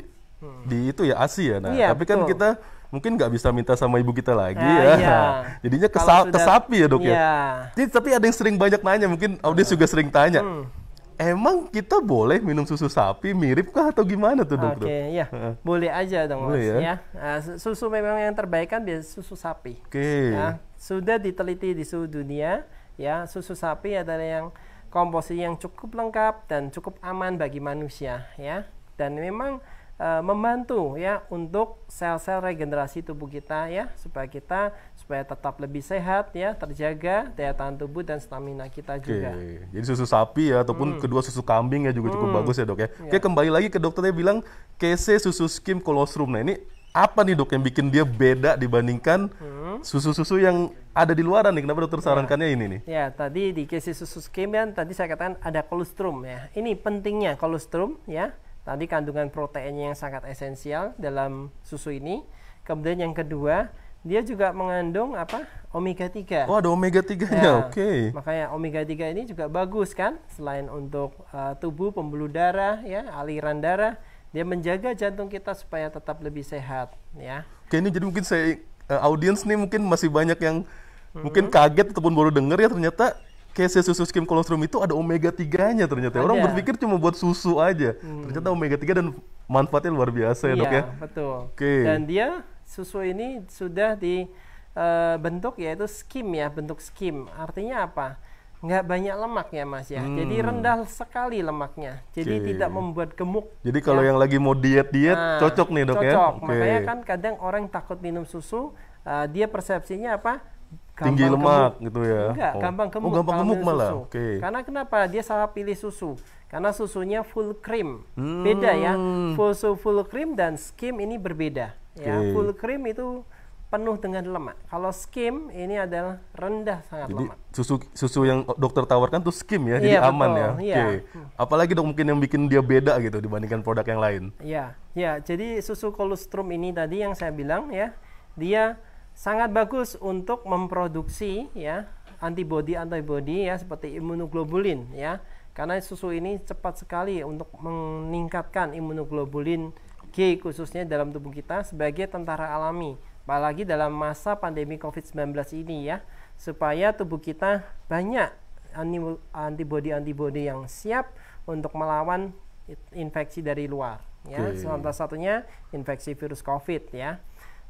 di itu ya asi ya nah iya, tapi kan betul. kan kita mungkin nggak bisa minta sama ibu kita lagi nah, ya iya. jadinya kesa sudah, kesapi ya dok ya? iya. ya Jadi, tapi ada yang sering banyak nanya mungkin audiens juga sering tanya hmm emang kita boleh minum susu sapi mirip kah atau gimana tuh dok? Oke, okay, ya boleh aja dong boleh ya. ya. Nah, susu memang yang terbaik kan biasa susu sapi. Oke. Okay. ya, sudah diteliti di seluruh dunia, ya susu sapi adalah yang komposisi yang cukup lengkap dan cukup aman bagi manusia, ya. Dan memang uh, membantu ya untuk sel-sel regenerasi tubuh kita ya supaya kita supaya tetap lebih sehat ya terjaga daya tahan tubuh dan stamina kita Oke. juga. Jadi susu sapi ya ataupun hmm. kedua susu kambing ya juga cukup hmm. bagus ya dok ya. ya. Oke kembali lagi ke dokternya bilang kese susu skim kolostrum. Nah ini apa nih dok yang bikin dia beda dibandingkan hmm. susu-susu hmm. yang ada di luaran nih? Kenapa dokter ya. sarankannya ya. ini nih? Ya tadi di kese susu skim kan tadi saya katakan ada kolostrum ya. Ini pentingnya kolostrum ya Tadi kandungan proteinnya yang sangat esensial dalam susu ini. Kemudian yang kedua, dia juga mengandung apa? Omega 3. Oh, ada omega 3-nya. Ya, Oke. Okay. Makanya omega 3 ini juga bagus kan? Selain untuk uh, tubuh, pembuluh darah ya, aliran darah, dia menjaga jantung kita supaya tetap lebih sehat ya. Oke, ini jadi mungkin saya uh, audiens nih mungkin masih banyak yang hmm. mungkin kaget ataupun baru dengar ya ternyata Kayak susu skim kolostrum itu ada omega 3-nya ternyata. Ada. Orang berpikir cuma buat susu aja. Hmm. Ternyata omega 3 dan manfaatnya luar biasa ya, Dok iya, ya. betul. Okay. Dan dia susu ini sudah di uh, bentuk yaitu skim ya, bentuk skim. Artinya apa? nggak banyak lemak ya mas ya hmm. jadi rendah sekali lemaknya jadi okay. tidak membuat gemuk jadi kalau ya. yang lagi mau diet diet nah, cocok nih dok cocok. ya cocok okay. makanya kan kadang orang takut minum susu uh, dia persepsinya apa tinggi lemak gemuk. gitu ya. Enggak, oh. gampang gemuk. Oh, gampang gemuk malah. Oke. Okay. Karena kenapa? Dia salah pilih susu. Karena susunya full cream. Hmm. Beda ya. Full susu full cream dan skim ini berbeda. Okay. Ya, full cream itu penuh dengan lemak. Kalau skim ini adalah rendah sangat Jadi, lemak. Susu susu yang dokter tawarkan tuh skim ya, yeah, jadi iya, aman ya. Iya. Oke. Yeah. Hmm. Apalagi dok mungkin yang bikin dia beda gitu dibandingkan produk yang lain. Ya, ya. Jadi susu kolostrum ini tadi yang saya bilang ya, dia sangat bagus untuk memproduksi ya antibodi antibodi ya seperti imunoglobulin ya karena susu ini cepat sekali untuk meningkatkan imunoglobulin G khususnya dalam tubuh kita sebagai tentara alami apalagi dalam masa pandemi COVID-19 ini ya supaya tubuh kita banyak antibodi-antibodi yang siap untuk melawan infeksi dari luar ya okay. salah satunya infeksi virus COVID ya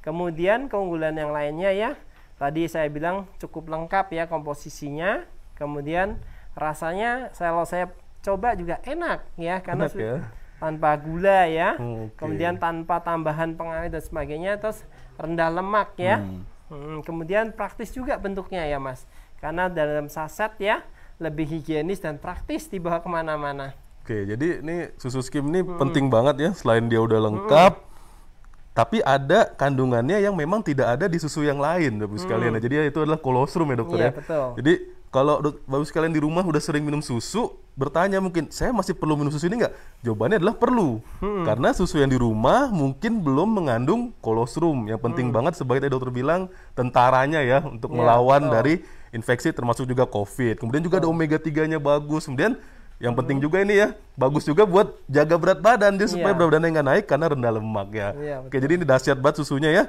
Kemudian keunggulan yang lainnya ya, tadi saya bilang cukup lengkap ya komposisinya. Kemudian rasanya saya kalau saya coba juga enak ya karena enak ya? tanpa gula ya. Okay. Kemudian tanpa tambahan pengawet dan sebagainya terus rendah lemak ya. Hmm. Hmm, kemudian praktis juga bentuknya ya Mas. Karena dalam saset ya lebih higienis dan praktis dibawa kemana-mana. Oke, jadi ini susu skim ini hmm. penting banget ya. Selain dia udah lengkap, hmm tapi ada kandungannya yang memang tidak ada di susu yang lain Bapak sekalian. Hmm. jadi itu adalah kolostrum ya dokter iya, ya. Betul. Jadi kalau bagus sekalian di rumah udah sering minum susu, bertanya mungkin saya masih perlu minum susu ini nggak? Jawabannya adalah perlu, hmm. karena susu yang di rumah mungkin belum mengandung kolostrum yang penting hmm. banget sebagai tadi dokter bilang tentaranya ya untuk yeah, melawan betul. dari infeksi termasuk juga COVID. Kemudian juga betul. ada omega 3-nya bagus. Kemudian yang penting juga ini ya, bagus juga buat jaga berat badan dia iya. supaya yeah. berat badannya nggak naik karena rendah lemak ya. Iya, Oke, jadi ini dahsyat banget susunya ya.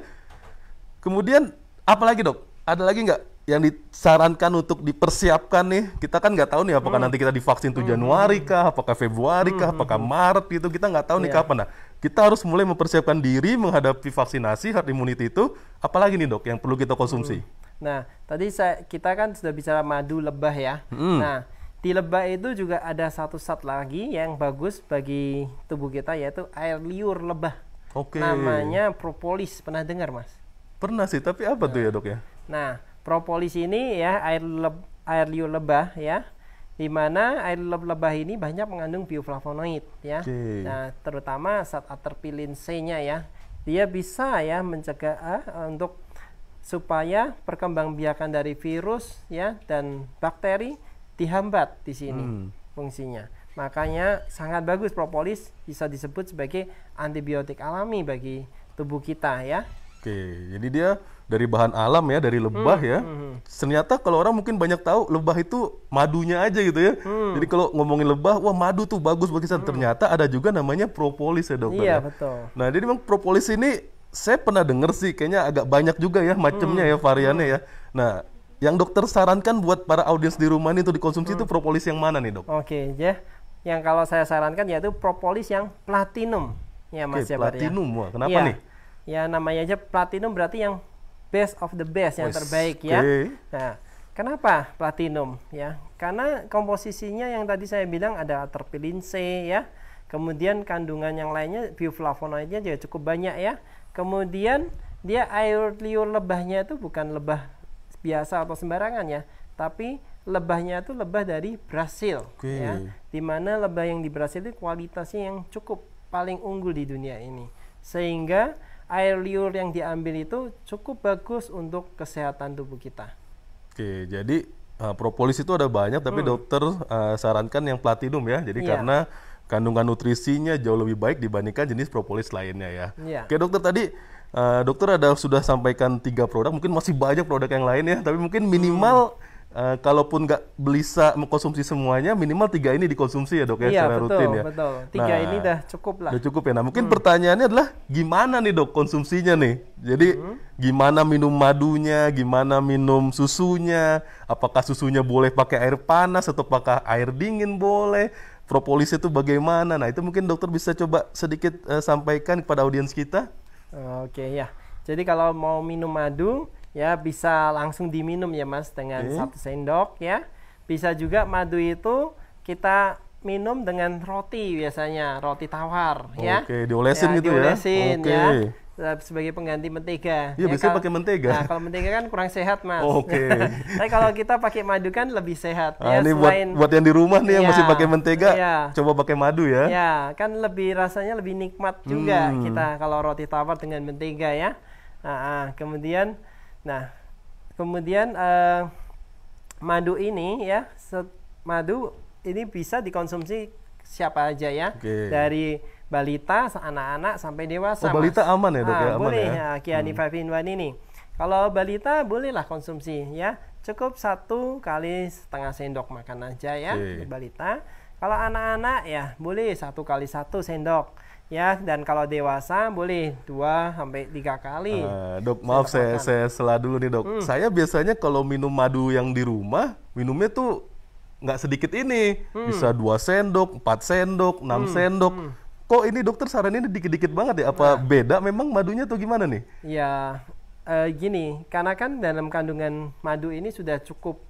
Kemudian apalagi dok? Ada lagi nggak yang disarankan untuk dipersiapkan nih? Kita kan nggak tahu nih apakah hmm. nanti kita divaksin tuh hmm. Januari kah, apakah Februari kah, hmm, apakah Maret gitu kita nggak tahu nih iya. kapan. Nah, kita harus mulai mempersiapkan diri menghadapi vaksinasi herd immunity itu. Apalagi nih dok yang perlu kita konsumsi? Nah, tadi saya, kita kan sudah bicara madu lebah ya. Nah di lebah itu juga ada satu sat lagi yang bagus bagi tubuh kita yaitu air liur lebah. Oke. Namanya propolis. Pernah dengar, Mas? Pernah sih, tapi apa nah. tuh ya, Dok ya? Nah, propolis ini ya air leb, air liur lebah ya. Di mana air leb lebah ini banyak mengandung bioflavonoid ya. Oke. Nah, terutama saat aterpilin C-nya ya. Dia bisa ya mencegah uh, untuk supaya perkembangbiakan dari virus ya dan bakteri dihambat di sini hmm. fungsinya. Makanya sangat bagus propolis bisa disebut sebagai antibiotik alami bagi tubuh kita ya. Oke, jadi dia dari bahan alam ya, dari lebah hmm, ya. Hmm. Ternyata hmm. kalau orang mungkin banyak tahu lebah itu madunya aja gitu ya. Hmm. Jadi kalau ngomongin lebah, wah madu tuh bagus bagi hmm. Ternyata ada juga namanya propolis ya dokter. Iya ya. betul. Nah jadi memang propolis ini saya pernah dengar sih, kayaknya agak banyak juga ya macemnya hmm. ya variannya hmm. ya. Nah yang dokter sarankan buat para audiens di rumah ini untuk dikonsumsi hmm. itu propolis yang mana nih dok? Oke okay, ya, yang kalau saya sarankan yaitu propolis yang platinum ya mas okay, ya. Platinum, ya. kenapa ya. nih? Ya namanya aja platinum berarti yang best of the best, yang terbaik okay. ya. Nah, kenapa platinum ya? Karena komposisinya yang tadi saya bilang ada terpilin C ya. Kemudian kandungan yang lainnya bioflavonoidnya juga cukup banyak ya. Kemudian dia air liur lebahnya itu bukan lebah biasa atau sembarangan ya, tapi lebahnya itu lebah dari Brasil okay. ya. Di mana lebah yang di Brasil itu kualitasnya yang cukup paling unggul di dunia ini. Sehingga air liur yang diambil itu cukup bagus untuk kesehatan tubuh kita. Oke, jadi uh, propolis itu ada banyak tapi hmm. dokter uh, sarankan yang platinum ya. Jadi yeah. karena kandungan nutrisinya jauh lebih baik dibandingkan jenis propolis lainnya ya. Yeah. Oke, dokter tadi Eh, dokter ada sudah sampaikan tiga produk, mungkin masih banyak produk yang lain ya, tapi mungkin hmm. minimal hmm. Uh, kalaupun nggak bisa mengkonsumsi semuanya, minimal tiga ini dikonsumsi ya dok ya iya, secara betul, rutin ya. Betul. Tiga nah, ini dah cukup lah. Udah cukup ya. Nah mungkin hmm. pertanyaannya adalah gimana nih dok konsumsinya nih? Jadi hmm. gimana minum madunya, gimana minum susunya? Apakah susunya boleh pakai air panas atau pakai air dingin boleh? Propolis itu bagaimana? Nah itu mungkin dokter bisa coba sedikit uh, sampaikan kepada audiens kita. Oke ya. Jadi kalau mau minum madu ya bisa langsung diminum ya Mas dengan okay. satu sendok ya. Bisa juga madu itu kita minum dengan roti biasanya, roti tawar Oke, ya. Oke, diolesin ya, gitu ya. diolesin, ya. Oke. Ya sebagai pengganti mentega. Iya, ya, biasanya pakai mentega. Nah, kalau mentega kan kurang sehat, Mas. Oh, Oke. Okay. Tapi kalau kita pakai madu kan lebih sehat. Nah, ya, ini selain, buat, buat yang di rumah nih ya, yang iya. masih pakai mentega, ya. coba pakai madu ya. Iya, kan lebih rasanya lebih nikmat juga hmm. kita kalau roti tawar dengan mentega ya. Nah, nah kemudian nah, kemudian uh, madu ini ya, madu ini bisa dikonsumsi siapa aja ya. Okay. Dari balita, anak-anak sampai dewasa. Oh, balita mas. aman ya dok ya? ah, ya? Aman boleh ya, ah, Kiani hmm. Five in One ini. Kalau balita bolehlah konsumsi ya, cukup satu kali setengah sendok makan aja ya okay. balita. Kalau anak-anak ya boleh satu kali satu sendok ya dan kalau dewasa boleh dua sampai tiga kali. Uh, dok maaf saya makan. saya selah dulu nih dok. Hmm. Saya biasanya kalau minum madu yang di rumah minumnya tuh nggak sedikit ini hmm. bisa dua sendok, empat sendok, enam hmm. sendok. Hmm kok ini dokter saraninnya dikit-dikit banget ya? Apa nah. beda memang madunya tuh gimana nih? Ya uh, gini, karena kan dalam kandungan madu ini sudah cukup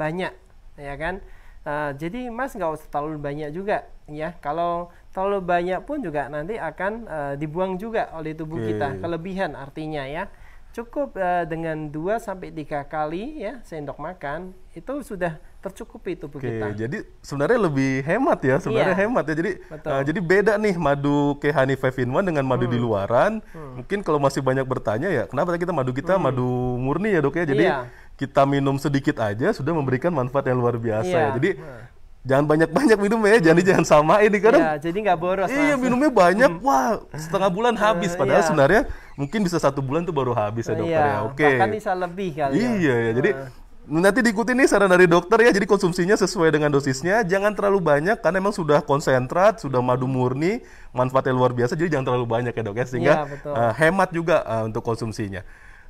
banyak, ya kan? Uh, jadi mas nggak usah terlalu banyak juga, ya. Kalau terlalu banyak pun juga nanti akan uh, dibuang juga oleh tubuh okay. kita, kelebihan artinya ya. Cukup uh, dengan 2 sampai tiga kali ya sendok makan itu sudah tercukupi tubuh Oke, kita. Jadi sebenarnya lebih hemat ya, sebenarnya iya. hemat ya. Jadi uh, jadi beda nih madu Kehani five in one dengan madu hmm. di luaran. Hmm. Mungkin kalau masih banyak bertanya ya, kenapa kita madu kita hmm. madu murni ya, Dok ya. Jadi iya. kita minum sedikit aja sudah memberikan manfaat yang luar biasa iya. ya. Jadi hmm jangan banyak-banyak minum ya, hmm. jangan sama ini kadang. Iya, jadi nggak boros. Iya, minumnya banyak, hmm. wah setengah bulan habis. Iya. Padahal iya. sebenarnya mungkin bisa satu bulan tuh baru habis ya dokter ya. Iya, Oke. Okay. Bahkan bisa lebih kali. Ya. Iya ya, jadi hmm. Nanti diikuti nih saran dari dokter ya, jadi konsumsinya sesuai dengan dosisnya, jangan terlalu banyak karena emang sudah konsentrat, sudah madu murni, manfaatnya luar biasa, jadi jangan terlalu banyak ya dok ya, sehingga ya, uh, hemat juga uh, untuk konsumsinya.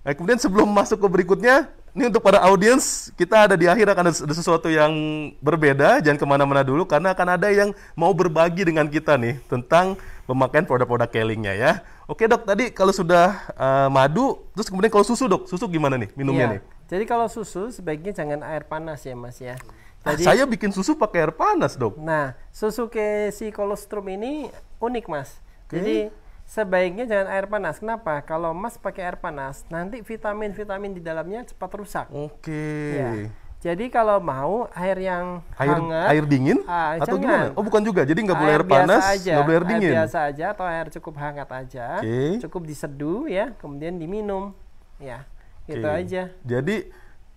Nah, kemudian sebelum masuk ke berikutnya, ini untuk para audiens, kita ada di akhir akan ada sesuatu yang berbeda, jangan kemana-mana dulu karena akan ada yang mau berbagi dengan kita nih tentang pemakaian produk-produk kelingnya ya. Oke dok, tadi kalau sudah uh, madu, terus kemudian kalau susu dok, susu gimana nih minumnya ya. nih? Jadi kalau susu sebaiknya jangan air panas ya Mas ya. Ah, Jadi, ah, saya bikin susu pakai air panas dok. Nah, susu ke si kolostrum ini unik Mas. Okay. Jadi sebaiknya jangan air panas. Kenapa? Kalau Mas pakai air panas, nanti vitamin-vitamin di dalamnya cepat rusak. Oke. Okay. Ya. Jadi kalau mau air yang air, hangat, air dingin ah, atau jangan. gimana? Oh bukan juga. Jadi nggak boleh air, air panas, nggak boleh air dingin. Air biasa aja atau air cukup hangat aja. Okay. Cukup diseduh ya, kemudian diminum. Ya gitu aja jadi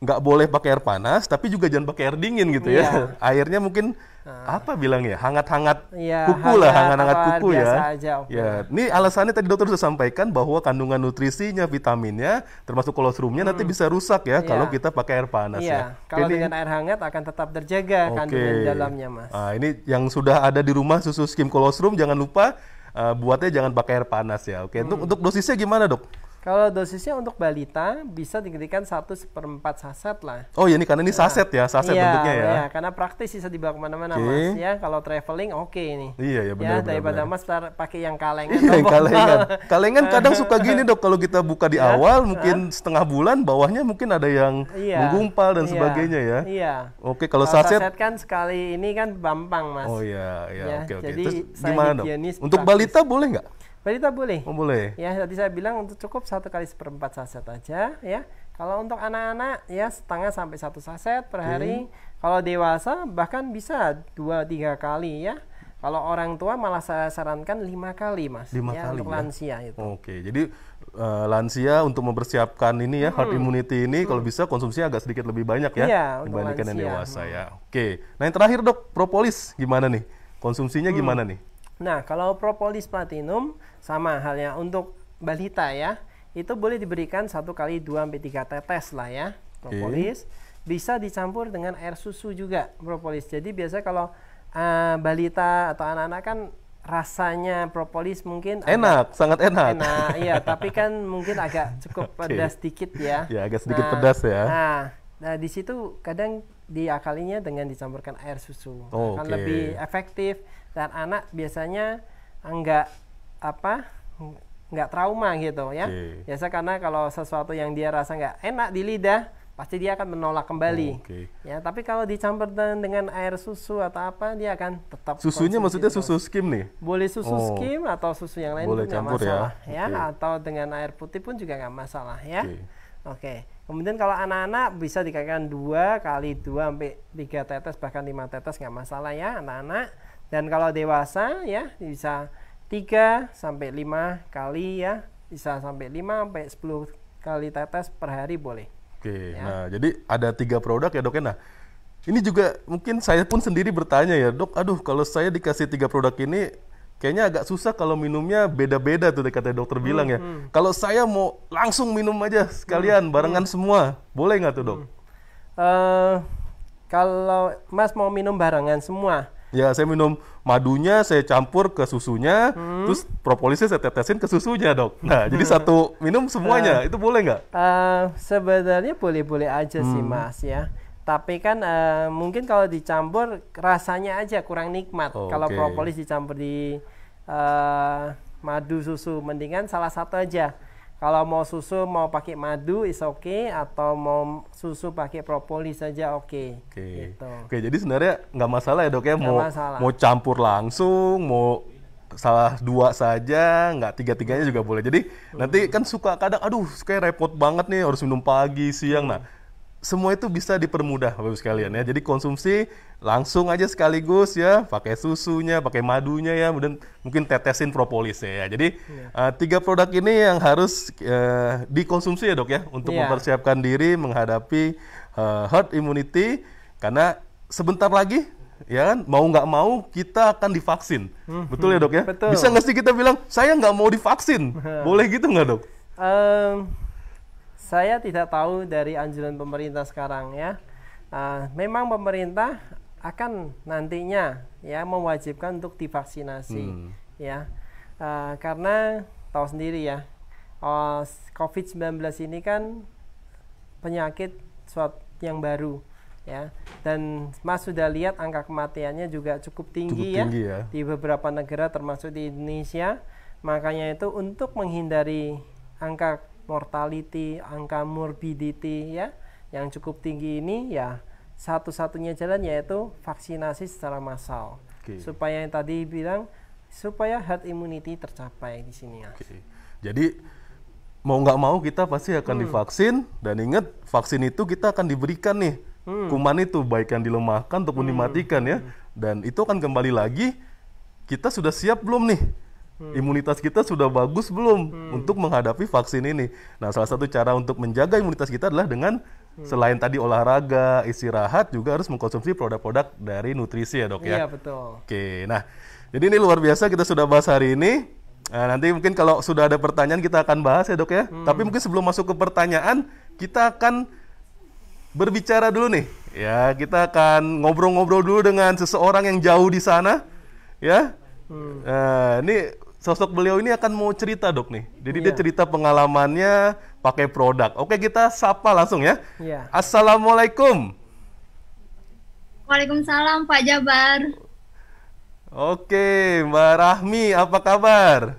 nggak boleh pakai air panas tapi juga jangan pakai air dingin gitu ya, ya. airnya mungkin nah. apa ya hangat-hangat ya, kuku hangat, lah hangat-hangat kuku ya aja, okay. ya ini alasannya tadi dokter sudah sampaikan bahwa kandungan nutrisinya vitaminnya termasuk kolostrumnya hmm. nanti bisa rusak ya, yeah. kalau kita pakai air panas ya, ya. kalau ini, dengan air hangat akan tetap terjaga okay. kandungan dalamnya mas nah, ini yang sudah ada di rumah susu skim kolostrum jangan lupa uh, buatnya jangan pakai air panas ya oke okay. hmm. untuk untuk dosisnya gimana dok kalau dosisnya untuk balita bisa diberikan satu seperempat saset lah. Oh ya ini karena ini nah, saset ya, saset iya, bentuknya ya. Iya, karena praktis bisa dibawa kemana-mana okay. mas ya. Kalau traveling oke okay ini. Iya, iya ya benar. Ya, benar, daripada benar. mas pakai yang kalengan. Iya, yang kalengan. kalengan kadang suka gini dok kalau kita buka di ya. awal mungkin setengah bulan bawahnya mungkin ada yang iya, menggumpal dan iya. sebagainya ya. Iya. Oke kalau, kalau saset, saset kan sekali ini kan gampang mas. Oh iya iya oke ya, oke. oke. Jadi Terus gimana dok? Untuk praktis. balita boleh nggak? Balita boleh. Oh, boleh. Ya, tadi saya bilang untuk cukup satu kali seperempat saset aja ya. Kalau untuk anak-anak ya setengah sampai satu saset per hari. Okay. Kalau dewasa bahkan bisa dua tiga kali ya. Kalau orang tua malah saya sarankan lima kali mas. Lima ya, kali untuk ya? lansia itu. Oke, jadi uh, lansia untuk mempersiapkan ini ya hmm. herd immunity ini hmm. kalau bisa konsumsi agak sedikit lebih banyak ya, ya dibandingkan yang dewasa ya. hmm. ya. Oke, nah yang terakhir dok propolis gimana nih? Konsumsinya hmm. gimana nih? Nah, kalau propolis platinum sama halnya untuk balita ya, itu boleh diberikan satu kali 2 sampai 3 tetes lah ya, propolis. Okay. Bisa dicampur dengan air susu juga propolis. Jadi biasa kalau uh, balita atau anak-anak kan rasanya propolis mungkin enak, sangat enak. Enak, iya, tapi kan mungkin agak cukup okay. pedas sedikit ya. Ya, agak sedikit nah, pedas ya. Nah, nah di situ kadang diakalinya dengan dicampurkan air susu. Oh, kan okay. lebih efektif dan anak biasanya enggak apa enggak trauma gitu ya okay. biasa karena kalau sesuatu yang dia rasa enggak enak di lidah pasti dia akan menolak kembali. Oh, okay. Ya, tapi kalau dicampur dengan air susu atau apa, dia akan tetap Susunya maksudnya gitu. susu skim nih? Boleh susu oh. skim atau susu yang lain Boleh campur ya. masalah ya, ya. Okay. atau dengan air putih pun juga nggak masalah ya. Oke. Okay. Okay. Kemudian kalau anak-anak bisa dikatakan dua kali dua sampai tiga tetes bahkan lima tetes nggak masalah ya anak-anak. Dan kalau dewasa ya bisa 3 sampai 5 kali ya, bisa sampai 5 sampai 10 kali tetes per hari boleh. Oke. Ya. Nah, jadi ada tiga produk ya, Dok ya. Nah, ini juga mungkin saya pun sendiri bertanya ya, Dok, aduh kalau saya dikasih tiga produk ini kayaknya agak susah kalau minumnya beda-beda tuh kata dokter hmm, bilang ya. Hmm, hmm. Kalau saya mau langsung minum aja sekalian hmm, barengan hmm. semua, boleh nggak tuh dok? Hmm. Uh, kalau Mas mau minum barengan semua, Ya, saya minum madunya, saya campur ke susunya, hmm. terus propolisnya saya tetesin ke susunya, dok. Nah, jadi hmm. satu minum semuanya, uh, itu boleh nggak? Uh, sebenarnya boleh-boleh aja hmm. sih, mas ya. Tapi kan uh, mungkin kalau dicampur rasanya aja kurang nikmat. Okay. kalau propolis dicampur di uh, madu susu, mendingan salah satu aja kalau mau susu mau pakai madu is oke okay, atau mau susu pakai propolis saja oke. Okay. Oke. Okay. Gitu. Oke, jadi sebenarnya nggak masalah ya dok ya mau masalah. mau campur langsung mau salah dua saja nggak tiga tiganya juga boleh. Jadi nanti kan suka kadang aduh kayak repot banget nih harus minum pagi siang. Nah semua itu bisa dipermudah Bapak Ibu sekalian ya. Jadi konsumsi langsung aja sekaligus ya, pakai susunya, pakai madunya ya, kemudian mungkin tetesin propolis ya. Jadi yeah. Iya. uh, tiga produk ini yang harus uh, dikonsumsi ya dok ya untuk yeah. mempersiapkan diri menghadapi uh, herd immunity karena sebentar lagi ya kan mau nggak mau kita akan divaksin. hmm Betul ya dok ya? Betul. Bisa nggak sih kita bilang saya nggak mau divaksin? Boleh gitu nggak dok? Um saya tidak tahu dari anjuran pemerintah sekarang ya. Uh, memang pemerintah akan nantinya ya mewajibkan untuk divaksinasi hmm. ya uh, karena tahu sendiri ya uh, COVID-19 ini kan penyakit suatu yang baru ya dan Mas sudah lihat angka kematiannya juga cukup tinggi, cukup ya, tinggi ya di beberapa negara termasuk di Indonesia makanya itu untuk menghindari angka mortality, angka morbidity ya yang cukup tinggi ini ya satu-satunya jalan yaitu vaksinasi secara massal. Okay. Supaya yang tadi bilang supaya herd immunity tercapai di sini ya. Okay. Jadi mau nggak mau kita pasti akan hmm. divaksin dan ingat vaksin itu kita akan diberikan nih hmm. kuman itu baik yang dilemahkan ataupun hmm. dimatikan ya. Hmm. Dan itu akan kembali lagi kita sudah siap belum nih Hmm. Imunitas kita sudah bagus belum hmm. untuk menghadapi vaksin ini? Nah, salah satu cara untuk menjaga imunitas kita adalah dengan hmm. selain tadi olahraga, istirahat juga harus mengkonsumsi produk-produk dari nutrisi ya, Dok ya. Iya, betul. Oke. Nah, jadi ini luar biasa kita sudah bahas hari ini. Nah, nanti mungkin kalau sudah ada pertanyaan kita akan bahas ya, Dok ya. Hmm. Tapi mungkin sebelum masuk ke pertanyaan, kita akan berbicara dulu nih. Ya, kita akan ngobrol-ngobrol dulu dengan seseorang yang jauh di sana. Ya, Hmm. Nah, ini sosok beliau ini akan mau cerita dok nih. Jadi yeah. dia iya. cerita pengalamannya pakai produk. Oke kita sapa langsung ya. Yeah. Assalamualaikum. Waalaikumsalam Pak Jabar. Oke Mbak Rahmi apa kabar?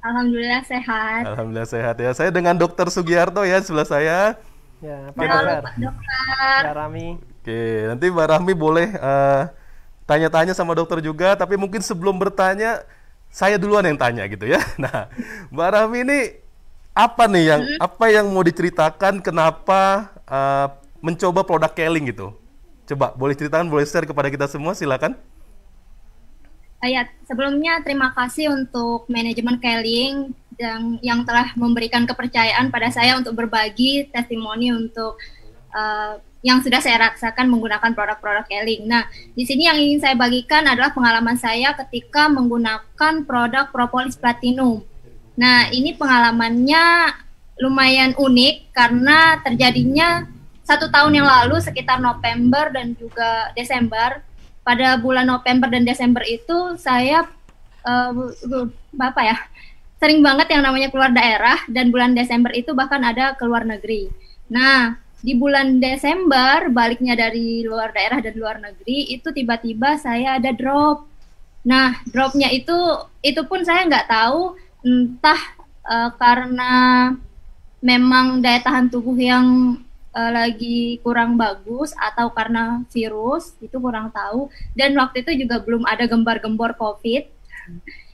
Alhamdulillah sehat. Alhamdulillah sehat ya. Saya dengan Dokter Sugiarto ya sebelah saya. Ya, Pak Dokter. Pak Dokter. Mbak Rahmi. Oke, nanti Mbak Rahmi boleh tanya eh, tanya-tanya sama dokter juga, tapi mungkin sebelum bertanya saya duluan yang tanya gitu ya. Nah, Mbak Rahmi ini apa nih yang hmm? apa yang mau diceritakan kenapa uh, mencoba produk Kelling gitu? Coba boleh ceritakan, boleh share kepada kita semua silakan. Uh, ya, sebelumnya terima kasih untuk manajemen Kelling yang yang telah memberikan kepercayaan pada saya untuk berbagi testimoni untuk uh, yang sudah saya rasakan menggunakan produk-produk Eling. Nah, di sini yang ingin saya bagikan adalah pengalaman saya ketika menggunakan produk Propolis Platinum. Nah, ini pengalamannya lumayan unik karena terjadinya satu tahun yang lalu sekitar November dan juga Desember. Pada bulan November dan Desember itu saya uh, apa ya sering banget yang namanya keluar daerah dan bulan Desember itu bahkan ada keluar negeri. Nah, di bulan Desember baliknya dari luar daerah dan luar negeri itu tiba-tiba saya ada drop. Nah, dropnya itu itu pun saya nggak tahu entah uh, karena memang daya tahan tubuh yang uh, lagi kurang bagus atau karena virus itu kurang tahu dan waktu itu juga belum ada gembar-gembor COVID.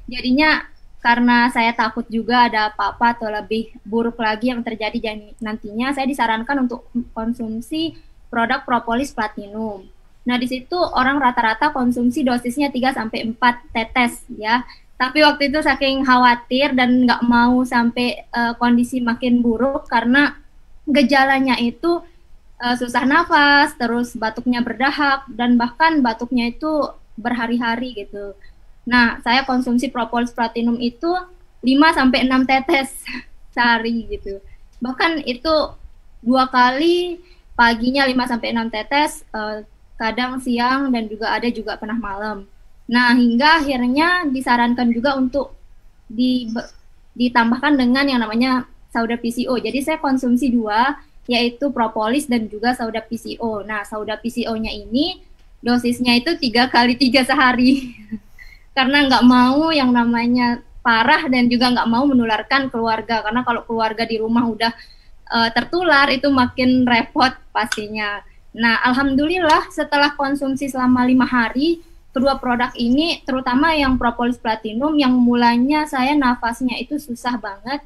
Jadinya karena saya takut juga ada apa-apa atau lebih buruk lagi yang terjadi nantinya saya disarankan untuk konsumsi produk propolis platinum. Nah, di situ orang rata-rata konsumsi dosisnya 3 sampai 4 tetes ya. Tapi waktu itu saking khawatir dan nggak mau sampai uh, kondisi makin buruk karena gejalanya itu uh, susah nafas, terus batuknya berdahak dan bahkan batuknya itu berhari-hari gitu. Nah, saya konsumsi propolis platinum itu 5 sampai 6 tetes sehari gitu. Bahkan itu dua kali paginya 5 sampai 6 tetes, uh, kadang siang dan juga ada juga pernah malam. Nah, hingga akhirnya disarankan juga untuk di, ditambahkan dengan yang namanya sauda PCO. Jadi saya konsumsi dua, yaitu propolis dan juga sauda PCO. Nah, sauda PCO-nya ini dosisnya itu tiga kali tiga sehari. karena nggak mau yang namanya parah dan juga nggak mau menularkan keluarga karena kalau keluarga di rumah udah uh, tertular itu makin repot pastinya. Nah, alhamdulillah setelah konsumsi selama lima hari kedua produk ini, terutama yang propolis platinum yang mulanya saya nafasnya itu susah banget,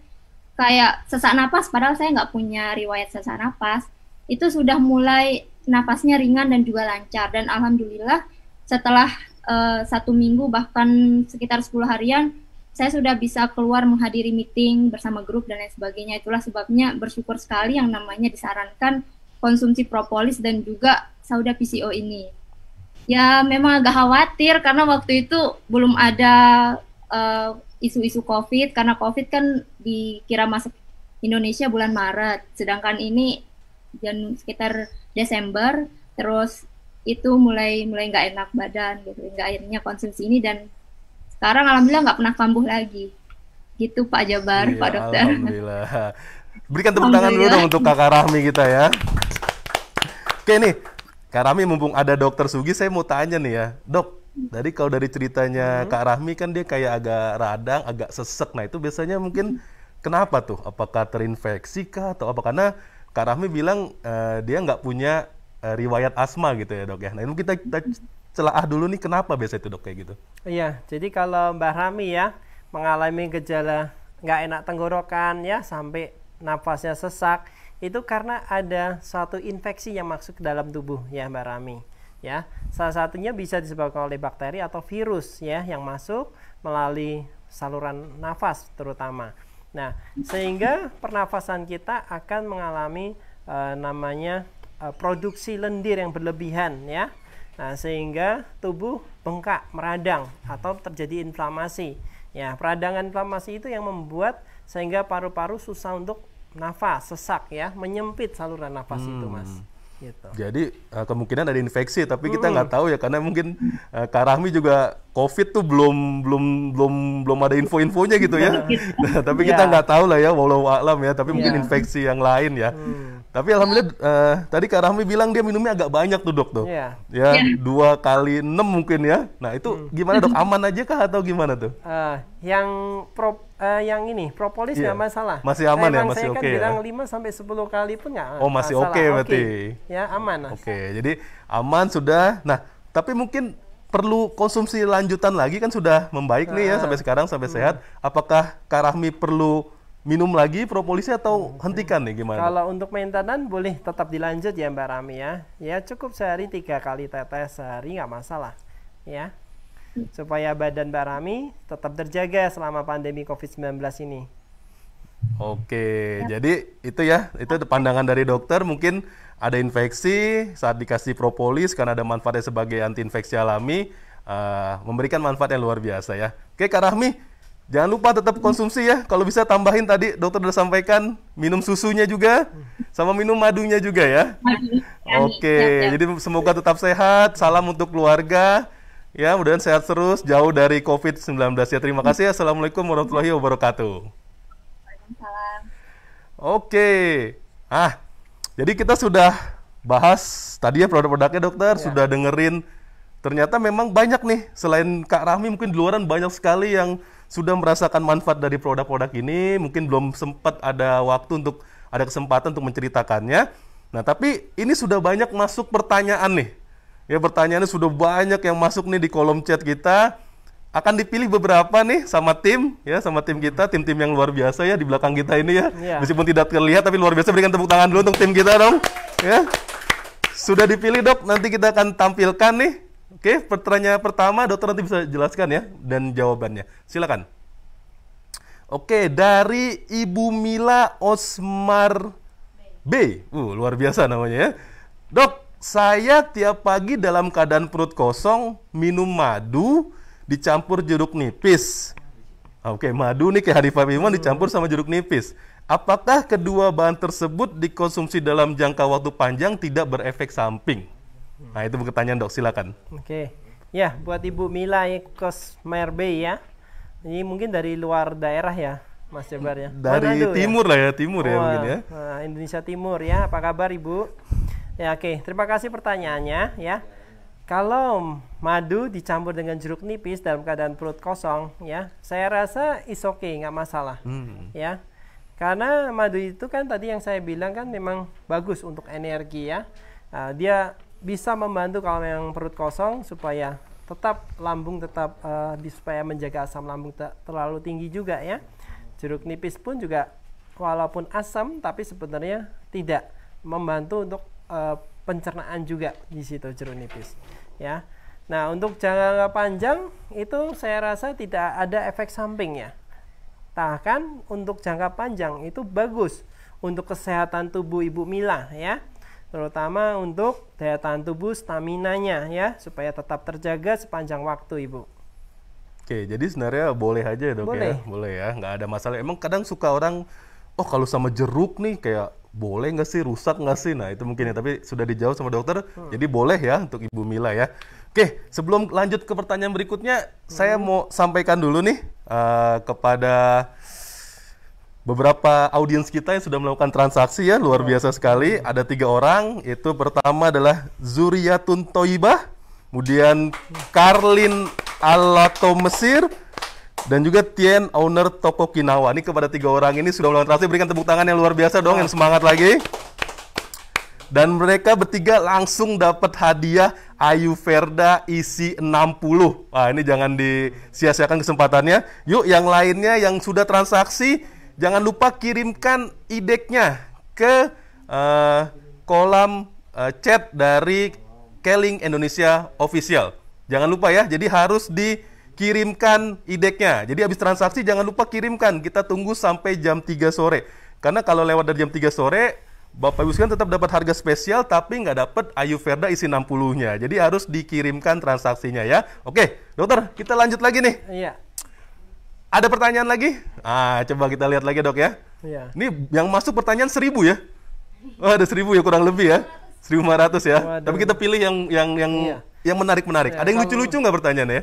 kayak sesak napas. Padahal saya nggak punya riwayat sesak napas. Itu sudah mulai nafasnya ringan dan juga lancar. Dan alhamdulillah setelah uh, satu minggu bahkan sekitar 10 harian saya sudah bisa keluar menghadiri meeting bersama grup dan lain sebagainya. Itulah sebabnya bersyukur sekali yang namanya disarankan konsumsi propolis dan juga sauda PCO ini. Ya memang agak khawatir karena waktu itu belum ada eh, isu-isu uh, COVID karena COVID kan dikira masuk Indonesia bulan Maret, sedangkan ini dan sekitar Desember. Terus itu mulai mulai nggak enak badan gitu nggak akhirnya konsumsi ini dan sekarang alhamdulillah nggak pernah kambuh lagi gitu Pak Jabar iya, Pak Dokter alhamdulillah berikan tepuk tangan dulu dong untuk Kakak Rahmi kita ya oke nih Kak Rahmi mumpung ada Dokter Sugi saya mau tanya nih ya dok Dari kalau dari ceritanya hmm. Kak Rahmi kan dia kayak agak radang agak sesek nah itu biasanya mungkin kenapa tuh apakah terinfeksi kah atau apa karena Kak Rahmi bilang uh, dia nggak punya Eh, riwayat asma gitu ya dok ya. Nah ini kita, kita hmm. celah dulu nih kenapa biasa itu dok kayak gitu. Iya, jadi kalau Mbak Rami ya mengalami gejala nggak enak tenggorokan ya sampai nafasnya sesak itu karena ada suatu infeksi yang masuk ke dalam tubuh ya Mbak Rami. Ya, salah satunya bisa disebabkan oleh bakteri atau virus ya yang masuk melalui saluran nafas terutama. Nah, sehingga pernafasan kita akan mengalami e, namanya Eh, produksi lendir yang berlebihan ya. Nah, sehingga tubuh bengkak, meradang atau terjadi inflamasi. Ya, peradangan inflamasi itu yang membuat sehingga paru-paru susah untuk nafas, sesak ya, menyempit saluran nafas hmm. itu, Mas. Gitu. Jadi eh, kemungkinan ada infeksi, tapi kita hmm. nggak hmm. tahu ya karena mungkin uh, eh, Rahmi juga COVID tuh belum belum belum belum ada info-infonya gitu ya. nah, tapi kita iya. nggak ya. tahu lah ya, walau alam ya. Tapi ya. mungkin iya. infeksi yang lain ya. Hmm. Tapi alhamdulillah uh, tadi Kak Rahmi bilang dia minumnya agak banyak tuh dok tuh. Yeah. Ya yeah. dua kali enam mungkin ya. Nah itu hmm. gimana dok? Aman aja kah atau gimana tuh? Uh, yang pro, uh, yang ini propolis iya. nggak yeah. masalah. Masih aman ya masih kan oke. Saya okay, kan ya? bilang lima sampai sepuluh kali pun nggak. Oh masih oke okay, berarti. Okay. Ya aman. Oke okay. jadi aman sudah. Nah tapi mungkin perlu konsumsi lanjutan lagi kan sudah membaik uh. nih ya sampai sekarang sampai hmm. sehat. Apakah Kak Rahmi perlu minum lagi propolisnya atau hentikan nih gimana? Kalau untuk maintenance boleh tetap dilanjut ya Mbak Rami ya. Ya cukup sehari tiga kali tetes sehari nggak masalah ya. Supaya badan Mbak Rami tetap terjaga selama pandemi COVID-19 ini. Oke, ya. jadi itu ya, itu pandangan dari dokter mungkin ada infeksi saat dikasih propolis karena ada manfaatnya sebagai anti alami uh, memberikan manfaat yang luar biasa ya. Oke Kak Rahmi, Jangan lupa tetap konsumsi ya. Kalau bisa tambahin tadi dokter sudah sampaikan minum susunya juga sama minum madunya juga ya. ya Oke, okay. jadi semoga tetap sehat. Salam untuk keluarga. Ya, mudah-mudahan sehat terus jauh dari COVID-19 ya. Terima kasih. Ya. Assalamualaikum warahmatullahi wabarakatuh. Oke. Ah, jadi kita sudah bahas tadi ya produk-produknya dokter, ya. sudah dengerin ternyata memang banyak nih selain Kak Rahmi mungkin di luaran banyak sekali yang sudah merasakan manfaat dari produk-produk ini, mungkin belum sempat ada waktu untuk ada kesempatan untuk menceritakannya. Nah, tapi ini sudah banyak masuk pertanyaan nih. Ya, pertanyaannya sudah banyak yang masuk nih di kolom chat kita. Akan dipilih beberapa nih sama tim, ya, sama tim kita, tim-tim yang luar biasa ya di belakang kita ini ya. ya. Meskipun tidak terlihat tapi luar biasa berikan tepuk tangan dulu untuk tim kita dong. Ya. Sudah dipilih, Dok. Nanti kita akan tampilkan nih Oke, pertanyaan pertama dokter nanti bisa jelaskan ya dan jawabannya. Silakan. Oke, dari Ibu Mila Osmar B. Uh, luar biasa namanya ya. Dok, saya tiap pagi dalam keadaan perut kosong minum madu dicampur jeruk nipis. Oke, madu nih kayak harifah Iman dicampur sama jeruk nipis. Apakah kedua bahan tersebut dikonsumsi dalam jangka waktu panjang tidak berefek samping? Nah itu pertanyaan dok, silakan. Oke, okay. ya buat Ibu Mila Kos Merbe ya. Ini mungkin dari luar daerah ya, Mas Jabar ya. Dari Manado, ya? timur ya? lah ya, timur oh, ya mungkin ya. Indonesia Timur ya. Apa kabar Ibu? Ya oke, okay. terima kasih pertanyaannya ya. Kalau madu dicampur dengan jeruk nipis dalam keadaan perut kosong ya, saya rasa is okay, nggak masalah hmm. ya. Karena madu itu kan tadi yang saya bilang kan memang bagus untuk energi ya. Uh, dia bisa membantu kalau yang perut kosong supaya tetap lambung tetap uh, supaya menjaga asam lambung tak terlalu tinggi juga ya. Jeruk nipis pun juga walaupun asam tapi sebenarnya tidak membantu untuk uh, pencernaan juga di situ jeruk nipis ya. Nah, untuk jangka panjang itu saya rasa tidak ada efek sampingnya. Bahkan untuk jangka panjang itu bagus untuk kesehatan tubuh Ibu Mila ya terutama untuk daya tahan tubuh staminanya ya supaya tetap terjaga sepanjang waktu ibu. Oke, jadi sebenarnya boleh aja dok ya. boleh. ya, boleh ya, nggak ada masalah. Emang kadang suka orang, oh kalau sama jeruk nih kayak boleh nggak sih rusak nggak sih? Nah itu mungkin ya, tapi sudah dijawab sama dokter, hmm. jadi boleh ya untuk ibu Mila ya. Oke, sebelum lanjut ke pertanyaan berikutnya, hmm. saya mau sampaikan dulu nih uh, kepada beberapa audiens kita yang sudah melakukan transaksi ya luar iya. biasa sekali. Iya. Ada tiga orang. Itu pertama adalah Zuriyatun Toibah, kemudian Karlin Alato Mesir, dan juga Tien owner toko Kinawa. Ini kepada tiga orang ini sudah melakukan transaksi. Berikan tepuk tangan yang luar biasa dong, yang semangat lagi. Dan mereka bertiga langsung dapat hadiah Ayu Verda isi 60. Wah, ini jangan disia-siakan kesempatannya. Yuk, yang lainnya yang sudah transaksi Jangan lupa kirimkan ideknya ke uh, kolam uh, chat dari Keling Indonesia Official. Jangan lupa ya, jadi harus dikirimkan ideknya. Jadi habis transaksi jangan lupa kirimkan. Kita tunggu sampai jam 3 sore. Karena kalau lewat dari jam 3 sore, Bapak Ibu sekalian tetap dapat harga spesial tapi nggak dapat Ayu Verda isi 60-nya. Jadi harus dikirimkan transaksinya ya. Oke, dokter, kita lanjut lagi nih. Iya. Ada pertanyaan lagi? Ah, coba kita lihat lagi dok ya. Iya. Ini yang masuk pertanyaan seribu ya? Oh, ada seribu ya kurang lebih ya? seribu lima ratus ya. Waduh. Tapi kita pilih yang yang yang iya. yang menarik-menarik. Ya, ada yang lucu-lucu nggak pertanyaan ya?